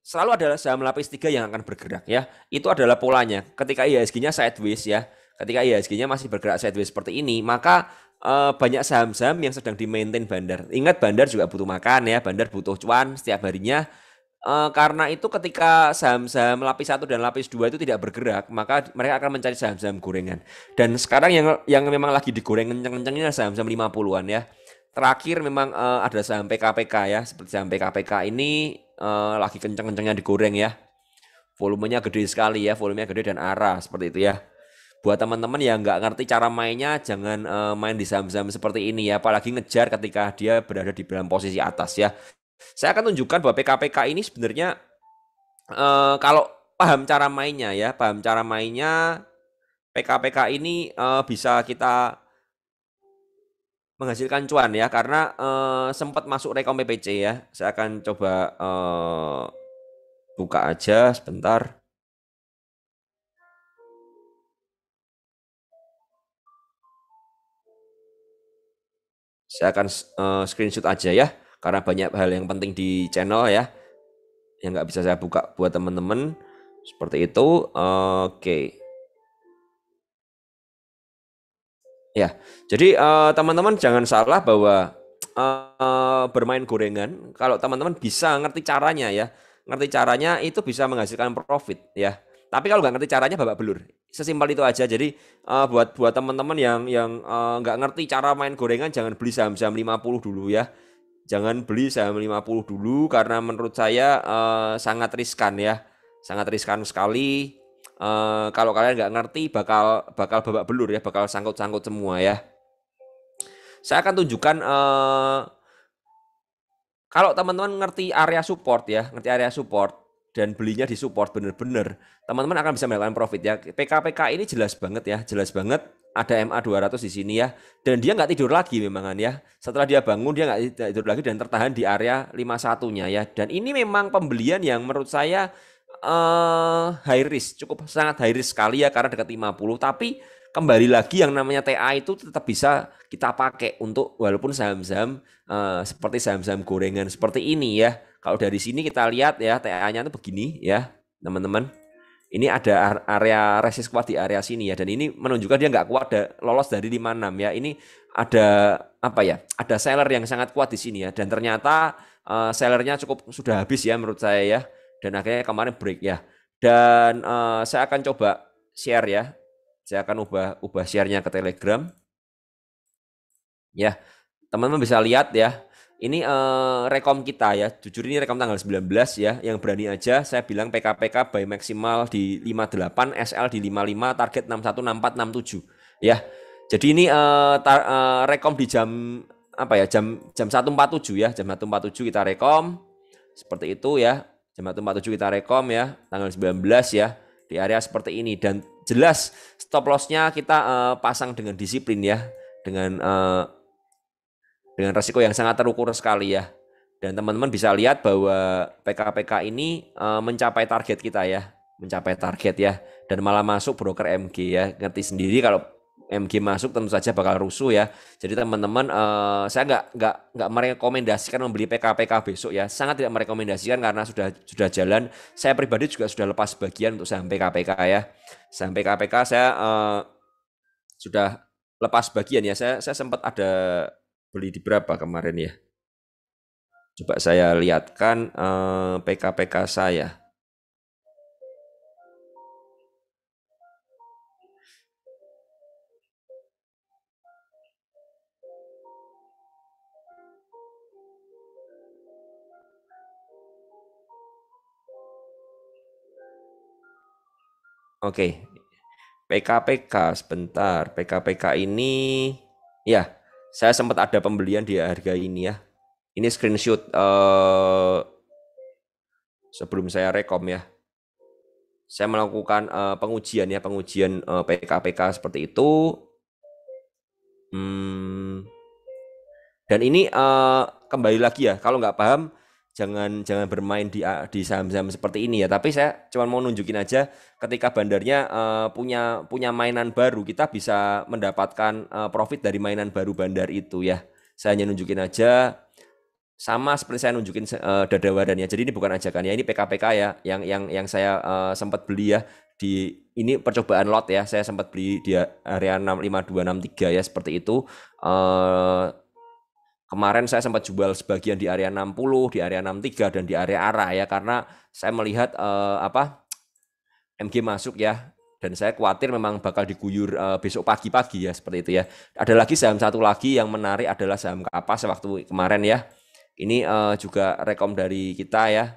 selalu ada saham lapis tiga yang akan bergerak ya. Itu adalah polanya. Ketika IHSG-nya sideways ya, ketika IHSG-nya masih bergerak sideways seperti ini, maka eh, banyak saham-saham yang sedang di maintain bandar. Ingat bandar juga butuh makan ya, bandar butuh cuan setiap harinya Eh, karena itu ketika saham-saham lapis satu dan lapis dua itu tidak bergerak, maka mereka akan mencari saham-saham gorengan. Dan sekarang yang yang memang lagi digoreng kenceng-kencengnya saham-saham 50-an ya. Terakhir memang uh, ada saham PKPK ya, seperti saham PKPK ini uh, lagi kenceng-kencengnya digoreng ya. Volumenya gede sekali ya, volumenya gede dan arah seperti itu ya. Buat teman-teman yang nggak ngerti cara mainnya, jangan main di saham-saham seperti ini ya, apalagi ngejar ketika dia berada di dalam posisi atas ya. Saya akan tunjukkan bahwa PKPK ini sebenarnya uh, kalau paham cara mainnya ya, paham cara mainnya PKPK ini uh, bisa kita menghasilkan cuan ya karena uh, sempat masuk rekom PPC ya. Saya akan coba uh, buka aja sebentar. Saya akan uh, screenshot aja ya karena banyak hal yang penting di channel ya yang nggak bisa saya buka buat teman-teman seperti itu oke ya jadi eh, teman-teman uh, jangan salah bahwa uh, bermain gorengan kalau teman-teman bisa ngerti caranya ya ngerti caranya itu bisa menghasilkan profit ya tapi kalau nggak ngerti caranya babak belur sesimpel itu aja jadi uh, buat buat teman-teman yang yang uh, ngerti cara main gorengan jangan beli saham-saham 50 dulu ya jangan beli saham 50 dulu karena menurut saya uh, sangat riskan ya. Sangat riskan sekali. Uh, kalau kalian nggak ngerti bakal bakal babak belur ya, bakal sangkut-sangkut semua ya. Saya akan tunjukkan uh, kalau teman-teman ngerti area support ya, ngerti area support dan belinya di support bener-bener, teman-teman akan bisa mendapatkan profit ya. PKPK ini jelas banget ya, jelas banget ada MA 200 di sini ya dan dia nggak tidur lagi memang ya setelah dia bangun dia nggak tidur lagi dan tertahan di area 51 nya ya dan ini memang pembelian yang menurut saya uh, high risk cukup sangat high risk sekali ya karena dekat 50 tapi kembali lagi yang namanya TA itu tetap bisa kita pakai untuk walaupun saham-saham uh, seperti saham-saham gorengan seperti ini ya kalau dari sini kita lihat ya TA-nya itu begini ya teman-teman ini ada area resist kuat di area sini ya dan ini menunjukkan dia nggak kuat ada lolos dari 56 ya ini ada apa ya ada seller yang sangat kuat di sini ya dan ternyata uh, sellernya cukup sudah habis ya menurut saya ya dan akhirnya kemarin break ya dan uh, saya akan coba share ya saya akan ubah ubah sharenya ke telegram ya teman-teman bisa lihat ya ini uh, rekom kita ya. Jujur ini rekom tanggal 19 ya. Yang berani aja saya bilang PKPK by maksimal di 58, SL di 55, target 61 64 67 ya. Jadi ini uh, tar, uh, rekom di jam apa ya? Jam jam 147 ya. Jam 147 kita rekom. Seperti itu ya. Jam 147 kita rekom ya. Tanggal 19 ya di area seperti ini dan jelas stop lossnya kita uh, pasang dengan disiplin ya dengan uh, dengan resiko yang sangat terukur sekali ya. Dan teman-teman bisa lihat bahwa PKPK ini eh, mencapai target kita ya, mencapai target ya, dan malah masuk broker MG ya. Ngerti sendiri kalau MG masuk tentu saja bakal rusuh ya. Jadi teman-teman, uh, saya nggak nggak nggak merekomendasikan membeli PKPK besok ya. Sangat tidak merekomendasikan karena sudah sudah jalan. Saya pribadi juga sudah lepas bagian untuk saham PKPK ya. Saham PKPK saya uh, sudah lepas bagian ya. Saya saya sempat ada beli di berapa kemarin ya? Coba saya lihatkan eh, PKPK saya. Oke. Okay. PKPK sebentar. PKPK ini ya saya sempat ada pembelian di harga ini ya. Ini screenshot uh, sebelum saya rekom ya. Saya melakukan uh, pengujian ya, pengujian uh, eh, PKPK seperti itu. Hmm. Dan ini uh, kembali lagi ya, kalau nggak paham jangan jangan bermain di ah, di saham-saham seperti ini ya. Tapi saya cuma mau nunjukin aja ketika bandarnya uh, punya punya mainan baru kita bisa mendapatkan uh, profit dari mainan baru bandar itu ya. Saya hanya nunjukin aja sama seperti saya nunjukin uh, dada ya Jadi ini bukan ajakan ya, ini PKPK ya yang yang yang saya uh, sempat beli ya di ini percobaan lot ya. Saya sempat beli di area 65263 ya seperti itu. Uh, Kemarin saya sempat jual sebagian di area 60, di area 63 dan di area arah ya karena saya melihat eh, apa MG masuk ya dan saya khawatir memang bakal diguyur uh, besok pagi-pagi ya seperti itu ya. Ada lagi saham satu lagi yang menarik adalah saham kapas ya, waktu kemarin ya. Ini uh, juga rekom dari kita ya.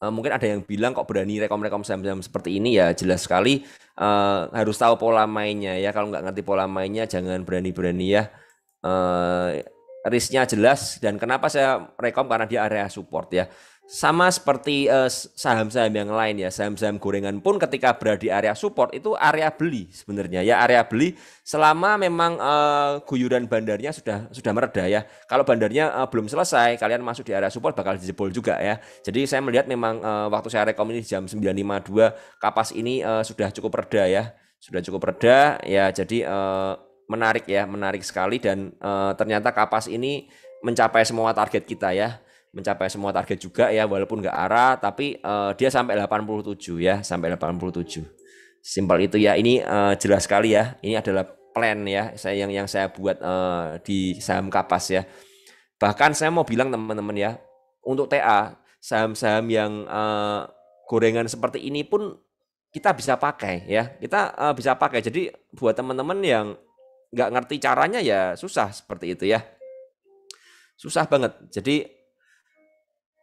Uh, mungkin ada yang bilang kok berani rekom-rekom saham-saham seperti ini ya jelas sekali uh, harus tahu pola mainnya ya. Kalau nggak ngerti pola mainnya jangan berani-berani ya eh, risknya jelas dan kenapa saya rekom karena di area support ya sama seperti eh, saham-saham eh, yang lain ya saham-saham gorengan pun ketika berada di area support itu area beli sebenarnya ya area beli selama memang eh, guyuran bandarnya sudah sudah mereda ya kalau bandarnya eh, belum selesai kalian masuk di area support bakal dijebol juga ya jadi saya melihat memang eh, waktu saya rekom ini jam 952 kapas ini eh, sudah cukup reda ya sudah cukup reda ya jadi eh, menarik ya, menarik sekali dan e, ternyata kapas ini mencapai semua target kita ya mencapai semua target juga ya walaupun nggak arah tapi e, dia sampai 87 ya sampai 87 simpel itu ya ini e, jelas sekali ya ini adalah plan ya saya yang yang saya buat e, di saham kapas ya bahkan saya mau bilang teman-teman ya untuk TA saham-saham yang e, gorengan seperti ini pun kita bisa pakai ya kita uh, bisa pakai jadi buat teman-teman yang nggak ngerti caranya ya susah seperti itu ya. Susah banget. Jadi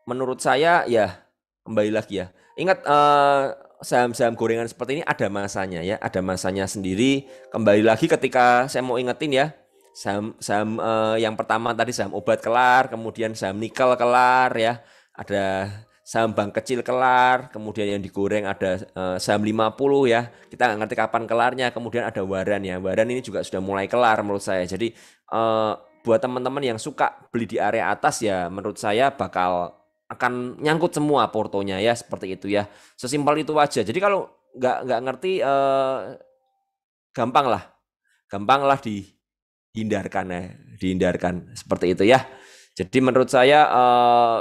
menurut saya ya kembali lagi ya. Ingat eh, saham-saham eh, gorengan seperti ini ada masanya ya, ada masanya sendiri. Kembali lagi ketika saya mau ingetin ya, saham saham eh, yang pertama tadi saham obat kelar, kemudian saham nikel kelar ya. Ada saham bank kecil kelar, kemudian yang digoreng ada eh, saham 50 ya. Kita nggak ngerti kapan kelarnya, kemudian ada waran ya. Waran ini juga sudah mulai kelar menurut saya. Jadi eh, buat teman-teman yang suka beli di area atas ya menurut saya bakal akan nyangkut semua portonya ya seperti itu ya sesimpel itu aja jadi kalau nggak nggak ngerti eh, gampang lah gampang lah dihindarkan ya dihindarkan seperti itu ya jadi menurut saya eh,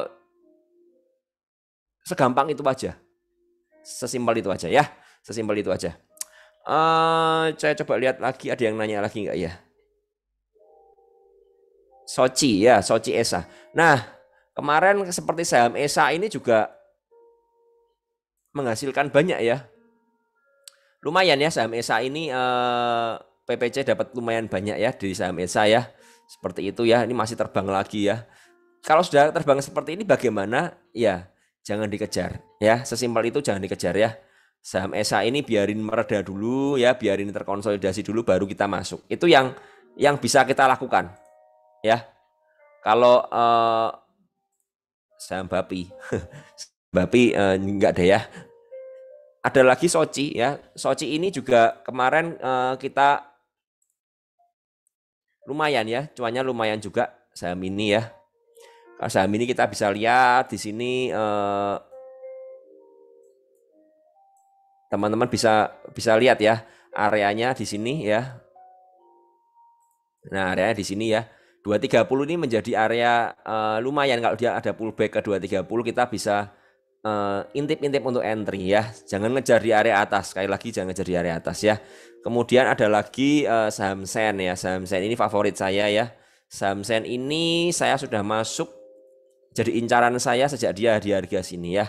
Segampang itu aja. Sesimpel itu aja ya. Sesimpel itu aja. Uh, saya coba lihat lagi ada yang nanya lagi nggak ya? Sochi ya, Sochi Esa. Nah, kemarin seperti saham Esa ini juga menghasilkan banyak ya. Lumayan ya saham Esa ini uh, eh, PPC dapat lumayan banyak ya dari saham Esa ya. Seperti itu ya, ini masih terbang lagi ya. Kalau sudah terbang seperti ini bagaimana? Ya, jangan dikejar ya sesimpel itu jangan dikejar ya saham ESA ini biarin mereda dulu ya biarin terkonsolidasi dulu baru kita masuk itu yang yang bisa kita lakukan ya kalau eh, saham babi, [LAUGHS] bapi eh, enggak deh ya ada lagi Sochi ya Sochi ini juga kemarin eh, kita lumayan ya cuannya lumayan juga saham ini ya saham ini kita bisa lihat di sini teman eh, teman-teman bisa bisa lihat ya areanya di sini ya. Nah, area di sini ya. 230 ini menjadi area eh, lumayan kalau dia ada pullback ke 230 kita bisa eh, intip-intip eh, untuk entry ya. Jangan ngejar di area atas. Sekali lagi jangan ngejar di area atas ya. Kemudian ada lagi eh, saham Sen ya. Saham Sen ini favorit saya ya. Saham Sen ini saya sudah masuk jadi incaran saya sejak dia di harga sini ya.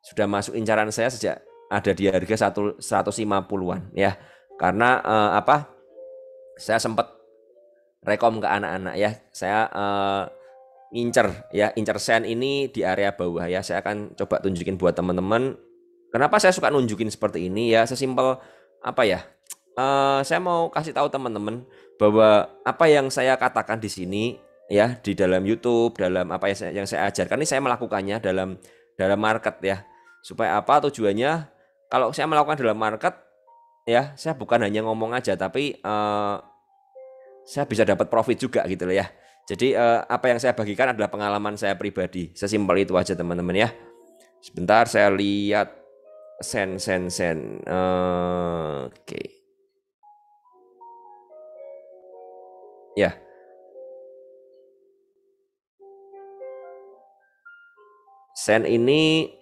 Sudah masuk incaran saya sejak ada di harga 150-an ya. Karena eh, apa? Saya sempat rekom ke anak-anak ya. Saya eh, incer ya, incer sen ini di area bawah ya. Saya akan coba tunjukin buat teman-teman. Kenapa saya suka nunjukin seperti ini ya? Sesimpel apa ya? Eh, saya mau kasih tahu teman-teman bahwa apa yang saya katakan di sini ya di dalam YouTube, dalam apa yang saya, yang saya ajarkan ini saya melakukannya dalam dalam market ya. Supaya apa tujuannya? Kalau saya melakukan dalam market ya, saya bukan hanya ngomong aja tapi uh, saya bisa dapat profit juga gitu loh ya. Jadi uh, apa yang saya bagikan adalah pengalaman saya pribadi. Sesimpel itu aja teman-teman ya. Sebentar saya lihat sen sen sen. uh, Oke. Okay. Ya. Yeah. Sen ini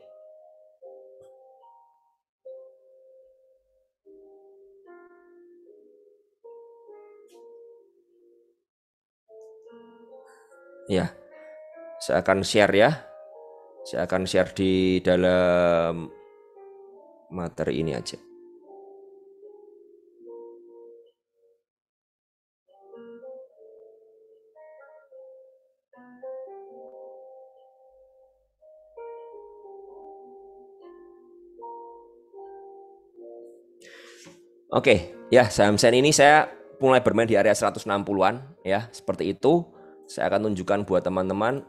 Ya. Saya akan share ya. Saya akan share di dalam materi ini aja. Oke, ya saham sen ini saya mulai bermain di area 160-an ya, seperti itu. Saya akan tunjukkan buat teman-teman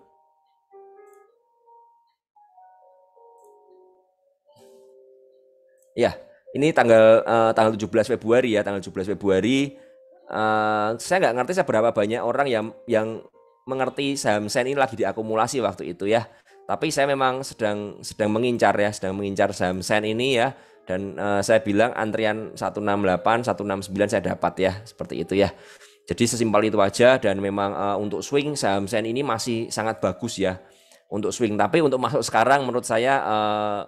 Ya, ini tanggal uh, tanggal 17 Februari ya, tanggal 17 Februari. Uh, saya nggak ngerti seberapa banyak orang yang yang mengerti saham sen ini lagi diakumulasi waktu itu ya. Tapi saya memang sedang sedang mengincar ya, sedang mengincar saham sen ini ya dan uh, saya bilang antrian 168 169 saya dapat ya seperti itu ya jadi sesimpel itu aja dan memang uh, untuk swing saham sen ini masih sangat bagus ya untuk swing tapi untuk masuk sekarang menurut saya uh,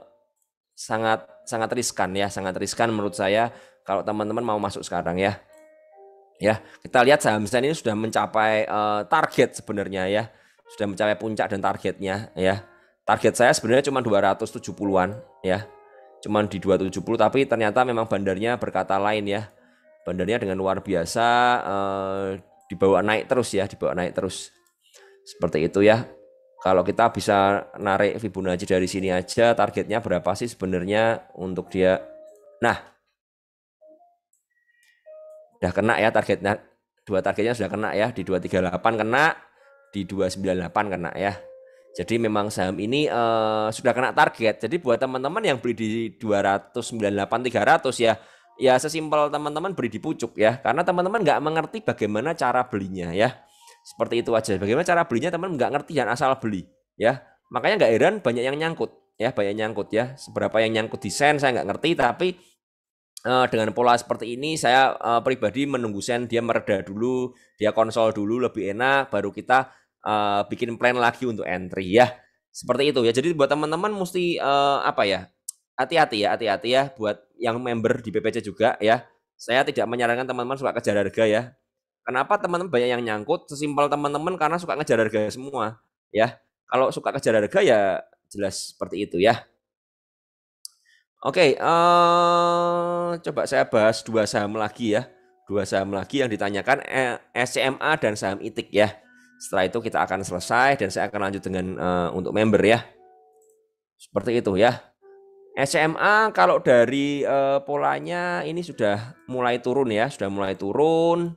sangat sangat riskan ya sangat riskan menurut saya kalau teman-teman mau masuk sekarang ya ya kita lihat saham sen ini sudah mencapai uh, target sebenarnya ya sudah mencapai puncak dan targetnya ya target saya sebenarnya cuma 270-an ya cuman di 270 tapi ternyata memang bandarnya berkata lain ya. Bandarnya dengan luar biasa eh, dibawa naik terus ya, dibawa naik terus. Seperti itu ya. Kalau kita bisa narik Fibonacci dari sini aja, targetnya berapa sih sebenarnya untuk dia? Nah, udah kena ya targetnya dua targetnya sudah kena ya di 238 kena di 298 kena ya jadi memang saham ini uh, sudah kena target. Jadi buat teman-teman yang beli di 298 300 ya, ya sesimpel teman-teman beli di pucuk ya. Karena teman-teman nggak mengerti bagaimana cara belinya ya. Seperti itu aja. Bagaimana cara belinya teman nggak ngerti dan asal beli ya. Makanya nggak heran banyak yang nyangkut ya, banyak yang nyangkut ya. Seberapa yang nyangkut di saya nggak ngerti tapi uh, dengan pola seperti ini saya uh, pribadi menunggu sen dia mereda dulu, dia konsol dulu lebih enak baru kita uh, bikin plan lagi untuk entry ya. Seperti itu ya. Jadi buat teman-teman mesti uh, apa ya? Hati-hati ya, hati-hati ya buat yang member di PPC juga ya. Saya tidak menyarankan teman-teman suka kejar harga ya. Kenapa teman-teman banyak yang nyangkut? Sesimpel teman-teman karena suka ngejar harga semua ya. Kalau suka kejar harga ya jelas seperti itu ya. Oke, uh, coba saya bahas dua saham lagi ya. Dua saham lagi yang ditanyakan SCMA dan saham ITIK ya. Setelah itu kita akan selesai dan saya akan lanjut dengan uh, untuk member ya. Seperti itu ya. SMA kalau dari uh, polanya ini sudah mulai turun ya, sudah mulai turun.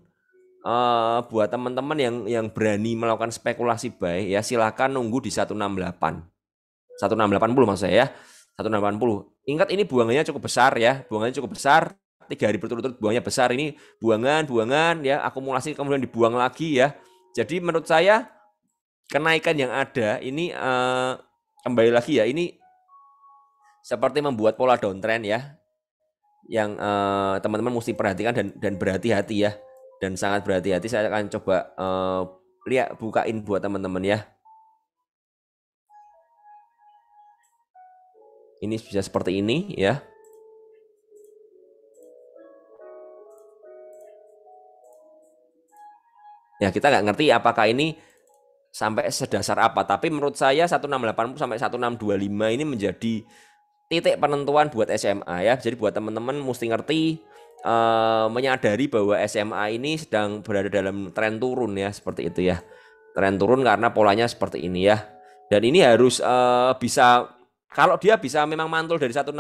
Uh, buat teman-teman yang yang berani melakukan spekulasi buy ya silahkan nunggu di 168. 1680 maksud saya ya. 1680. Ingat ini buangannya cukup besar ya, buangannya cukup besar. Tiga hari berturut-turut buangnya besar ini buangan, buangan ya, akumulasi kemudian dibuang lagi ya. Jadi menurut saya kenaikan yang ada ini uh, kembali lagi ya ini seperti membuat pola downtrend ya yang eh, teman-teman uh, mesti perhatikan dan dan berhati-hati ya dan sangat berhati-hati saya akan coba uh, lihat bukain buat teman-teman ya ini bisa seperti ini ya Ya kita nggak ngerti apakah ini sampai sedasar apa. Tapi menurut saya 1680 sampai 1625 ini menjadi titik penentuan buat SMA ya. Jadi buat teman-teman mesti ngerti uh, menyadari bahwa SMA ini sedang berada dalam tren turun ya seperti itu ya. Tren turun karena polanya seperti ini ya. Dan ini harus uh, bisa kalau dia bisa memang mantul dari 168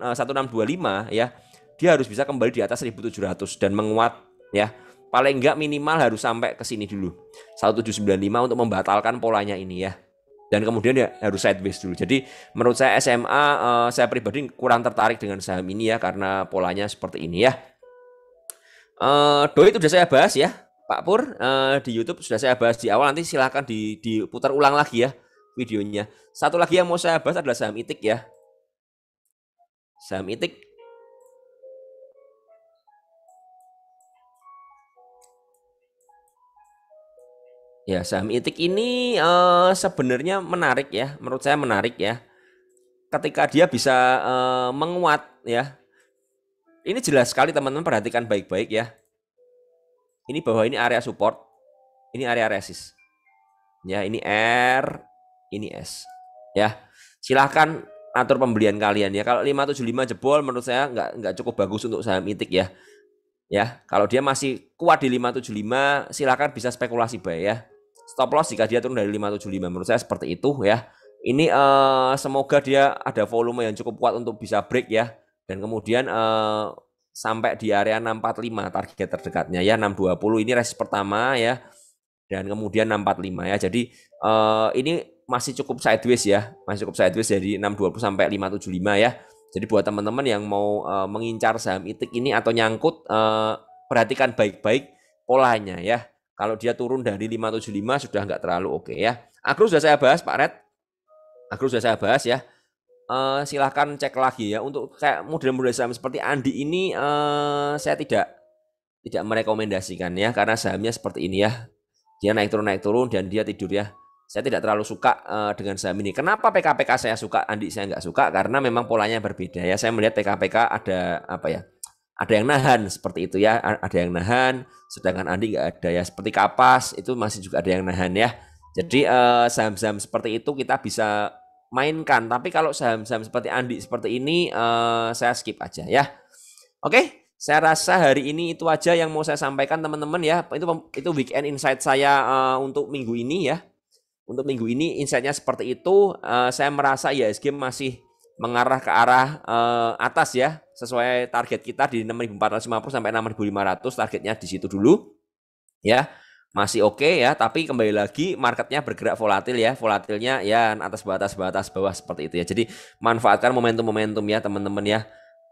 uh, 1625 ya, dia harus bisa kembali di atas 1700 dan menguat ya paling enggak minimal harus sampai ke sini dulu 1795 untuk membatalkan polanya ini ya dan kemudian ya harus sideways dulu. Jadi menurut saya SMA uh, eh, saya pribadi kurang tertarik dengan saham ini ya karena polanya seperti ini ya. Uh, doi itu sudah saya bahas ya Pak Pur uh, di YouTube sudah saya bahas di awal nanti silahkan di, diputar ulang lagi ya videonya. Satu lagi yang mau saya bahas adalah saham itik ya. Saham itik Ya, saham itik ini uh, sebenarnya menarik ya, menurut saya menarik ya. Ketika dia bisa uh, menguat ya. Ini jelas sekali teman-teman perhatikan baik-baik ya. Ini bahwa ini area support, ini area resist. Ya, ini R, ini S. Ya. Silahkan atur pembelian kalian ya. Kalau 575 jebol menurut saya nggak nggak cukup bagus untuk saham itik ya. Ya, kalau dia masih kuat di 575 silakan bisa spekulasi baik ya stop loss jika dia turun dari 575 menurut saya seperti itu ya. Ini uh, semoga dia ada volume yang cukup kuat untuk bisa break ya dan kemudian uh, sampai di area 645 target terdekatnya ya 620 ini resist pertama ya dan kemudian 645 ya. Jadi uh, ini masih cukup sideways ya, masih cukup sideways jadi 620 sampai 575 ya. Jadi buat teman-teman yang mau uh, mengincar saham itik ini atau nyangkut uh, perhatikan baik-baik polanya ya. Kalau dia turun dari 575 sudah nggak terlalu oke okay ya. Agro sudah saya bahas Pak Red. Agro sudah saya bahas ya. Uh, silahkan cek lagi ya untuk kayak model-model saham seperti Andi ini uh, saya tidak tidak merekomendasikan ya karena sahamnya seperti ini ya dia naik turun naik turun dan dia tidur ya saya tidak terlalu suka uh, dengan saham ini kenapa PKPK saya suka Andi saya nggak suka karena memang polanya berbeda ya saya melihat PKPK ada apa ya ada yang nahan seperti itu ya, ada yang nahan. Sedangkan Andi nggak ada ya. Seperti kapas itu masih juga ada yang nahan ya. Jadi hmm. eh, saham-saham eh, seperti itu kita bisa mainkan. Tapi kalau saham-saham seperti Andi seperti ini eh, saya skip aja ya. Oke, saya rasa hari ini itu aja yang mau saya sampaikan teman-teman ya. Itu itu weekend insight saya eh, untuk minggu ini ya. Untuk minggu ini insightnya seperti itu. Eh, saya merasa ya game masih mengarah ke arah eh, atas ya sesuai target kita di 6.450 sampai 6.500 targetnya di situ dulu ya masih oke okay ya tapi kembali lagi marketnya bergerak volatil ya volatilnya ya atas batas batas bawah seperti itu ya jadi manfaatkan momentum-momentum ya teman-teman ya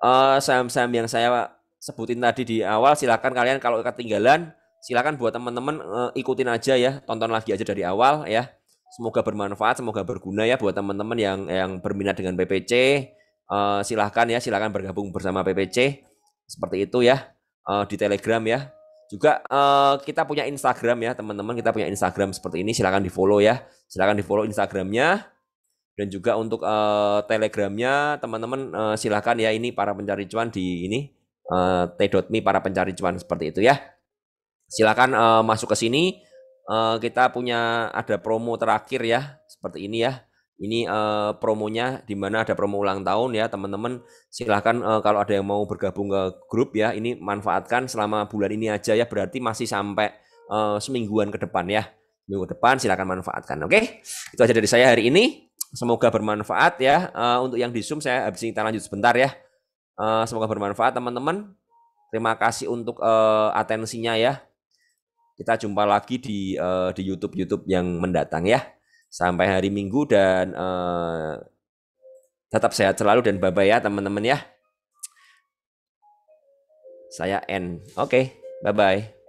eh, saham-saham uh, yang saya sebutin tadi di awal silahkan kalian kalau ketinggalan silahkan buat teman-teman uh, ikutin aja ya tonton lagi aja dari awal ya semoga bermanfaat semoga berguna ya buat teman-teman yang yang berminat dengan PPC Eh, silahkan ya, silahkan bergabung bersama PPC seperti itu ya uh, di Telegram ya. Juga uh, kita punya Instagram ya teman-teman, kita punya Instagram seperti ini, silahkan di follow ya, silahkan di follow Instagramnya dan juga untuk uh, Telegramnya teman-teman uh, silahkan ya ini para pencari cuan di ini uh, t.me para pencari cuan seperti itu ya. Silahkan uh, masuk ke sini. kita punya ada promo terakhir ya seperti ini ya ini uh, promonya di mana ada promo ulang tahun ya teman-teman. Silahkan uh, kalau ada yang mau bergabung ke grup ya, ini manfaatkan selama bulan ini aja ya. Berarti masih sampai uh, semingguan ke depan ya. Minggu depan silahkan manfaatkan. Oke, okay? itu aja dari saya hari ini. Semoga bermanfaat ya. Uh, untuk yang di Zoom saya habis ini kita lanjut sebentar ya. Uh, semoga bermanfaat teman-teman. Terima kasih untuk uh, atensinya ya. Kita jumpa lagi di uh, di YouTube YouTube yang mendatang ya sampai hari Minggu dan uh, tetap sehat selalu dan bye-bye ya teman-teman ya. Saya N. Oke, okay, bye-bye.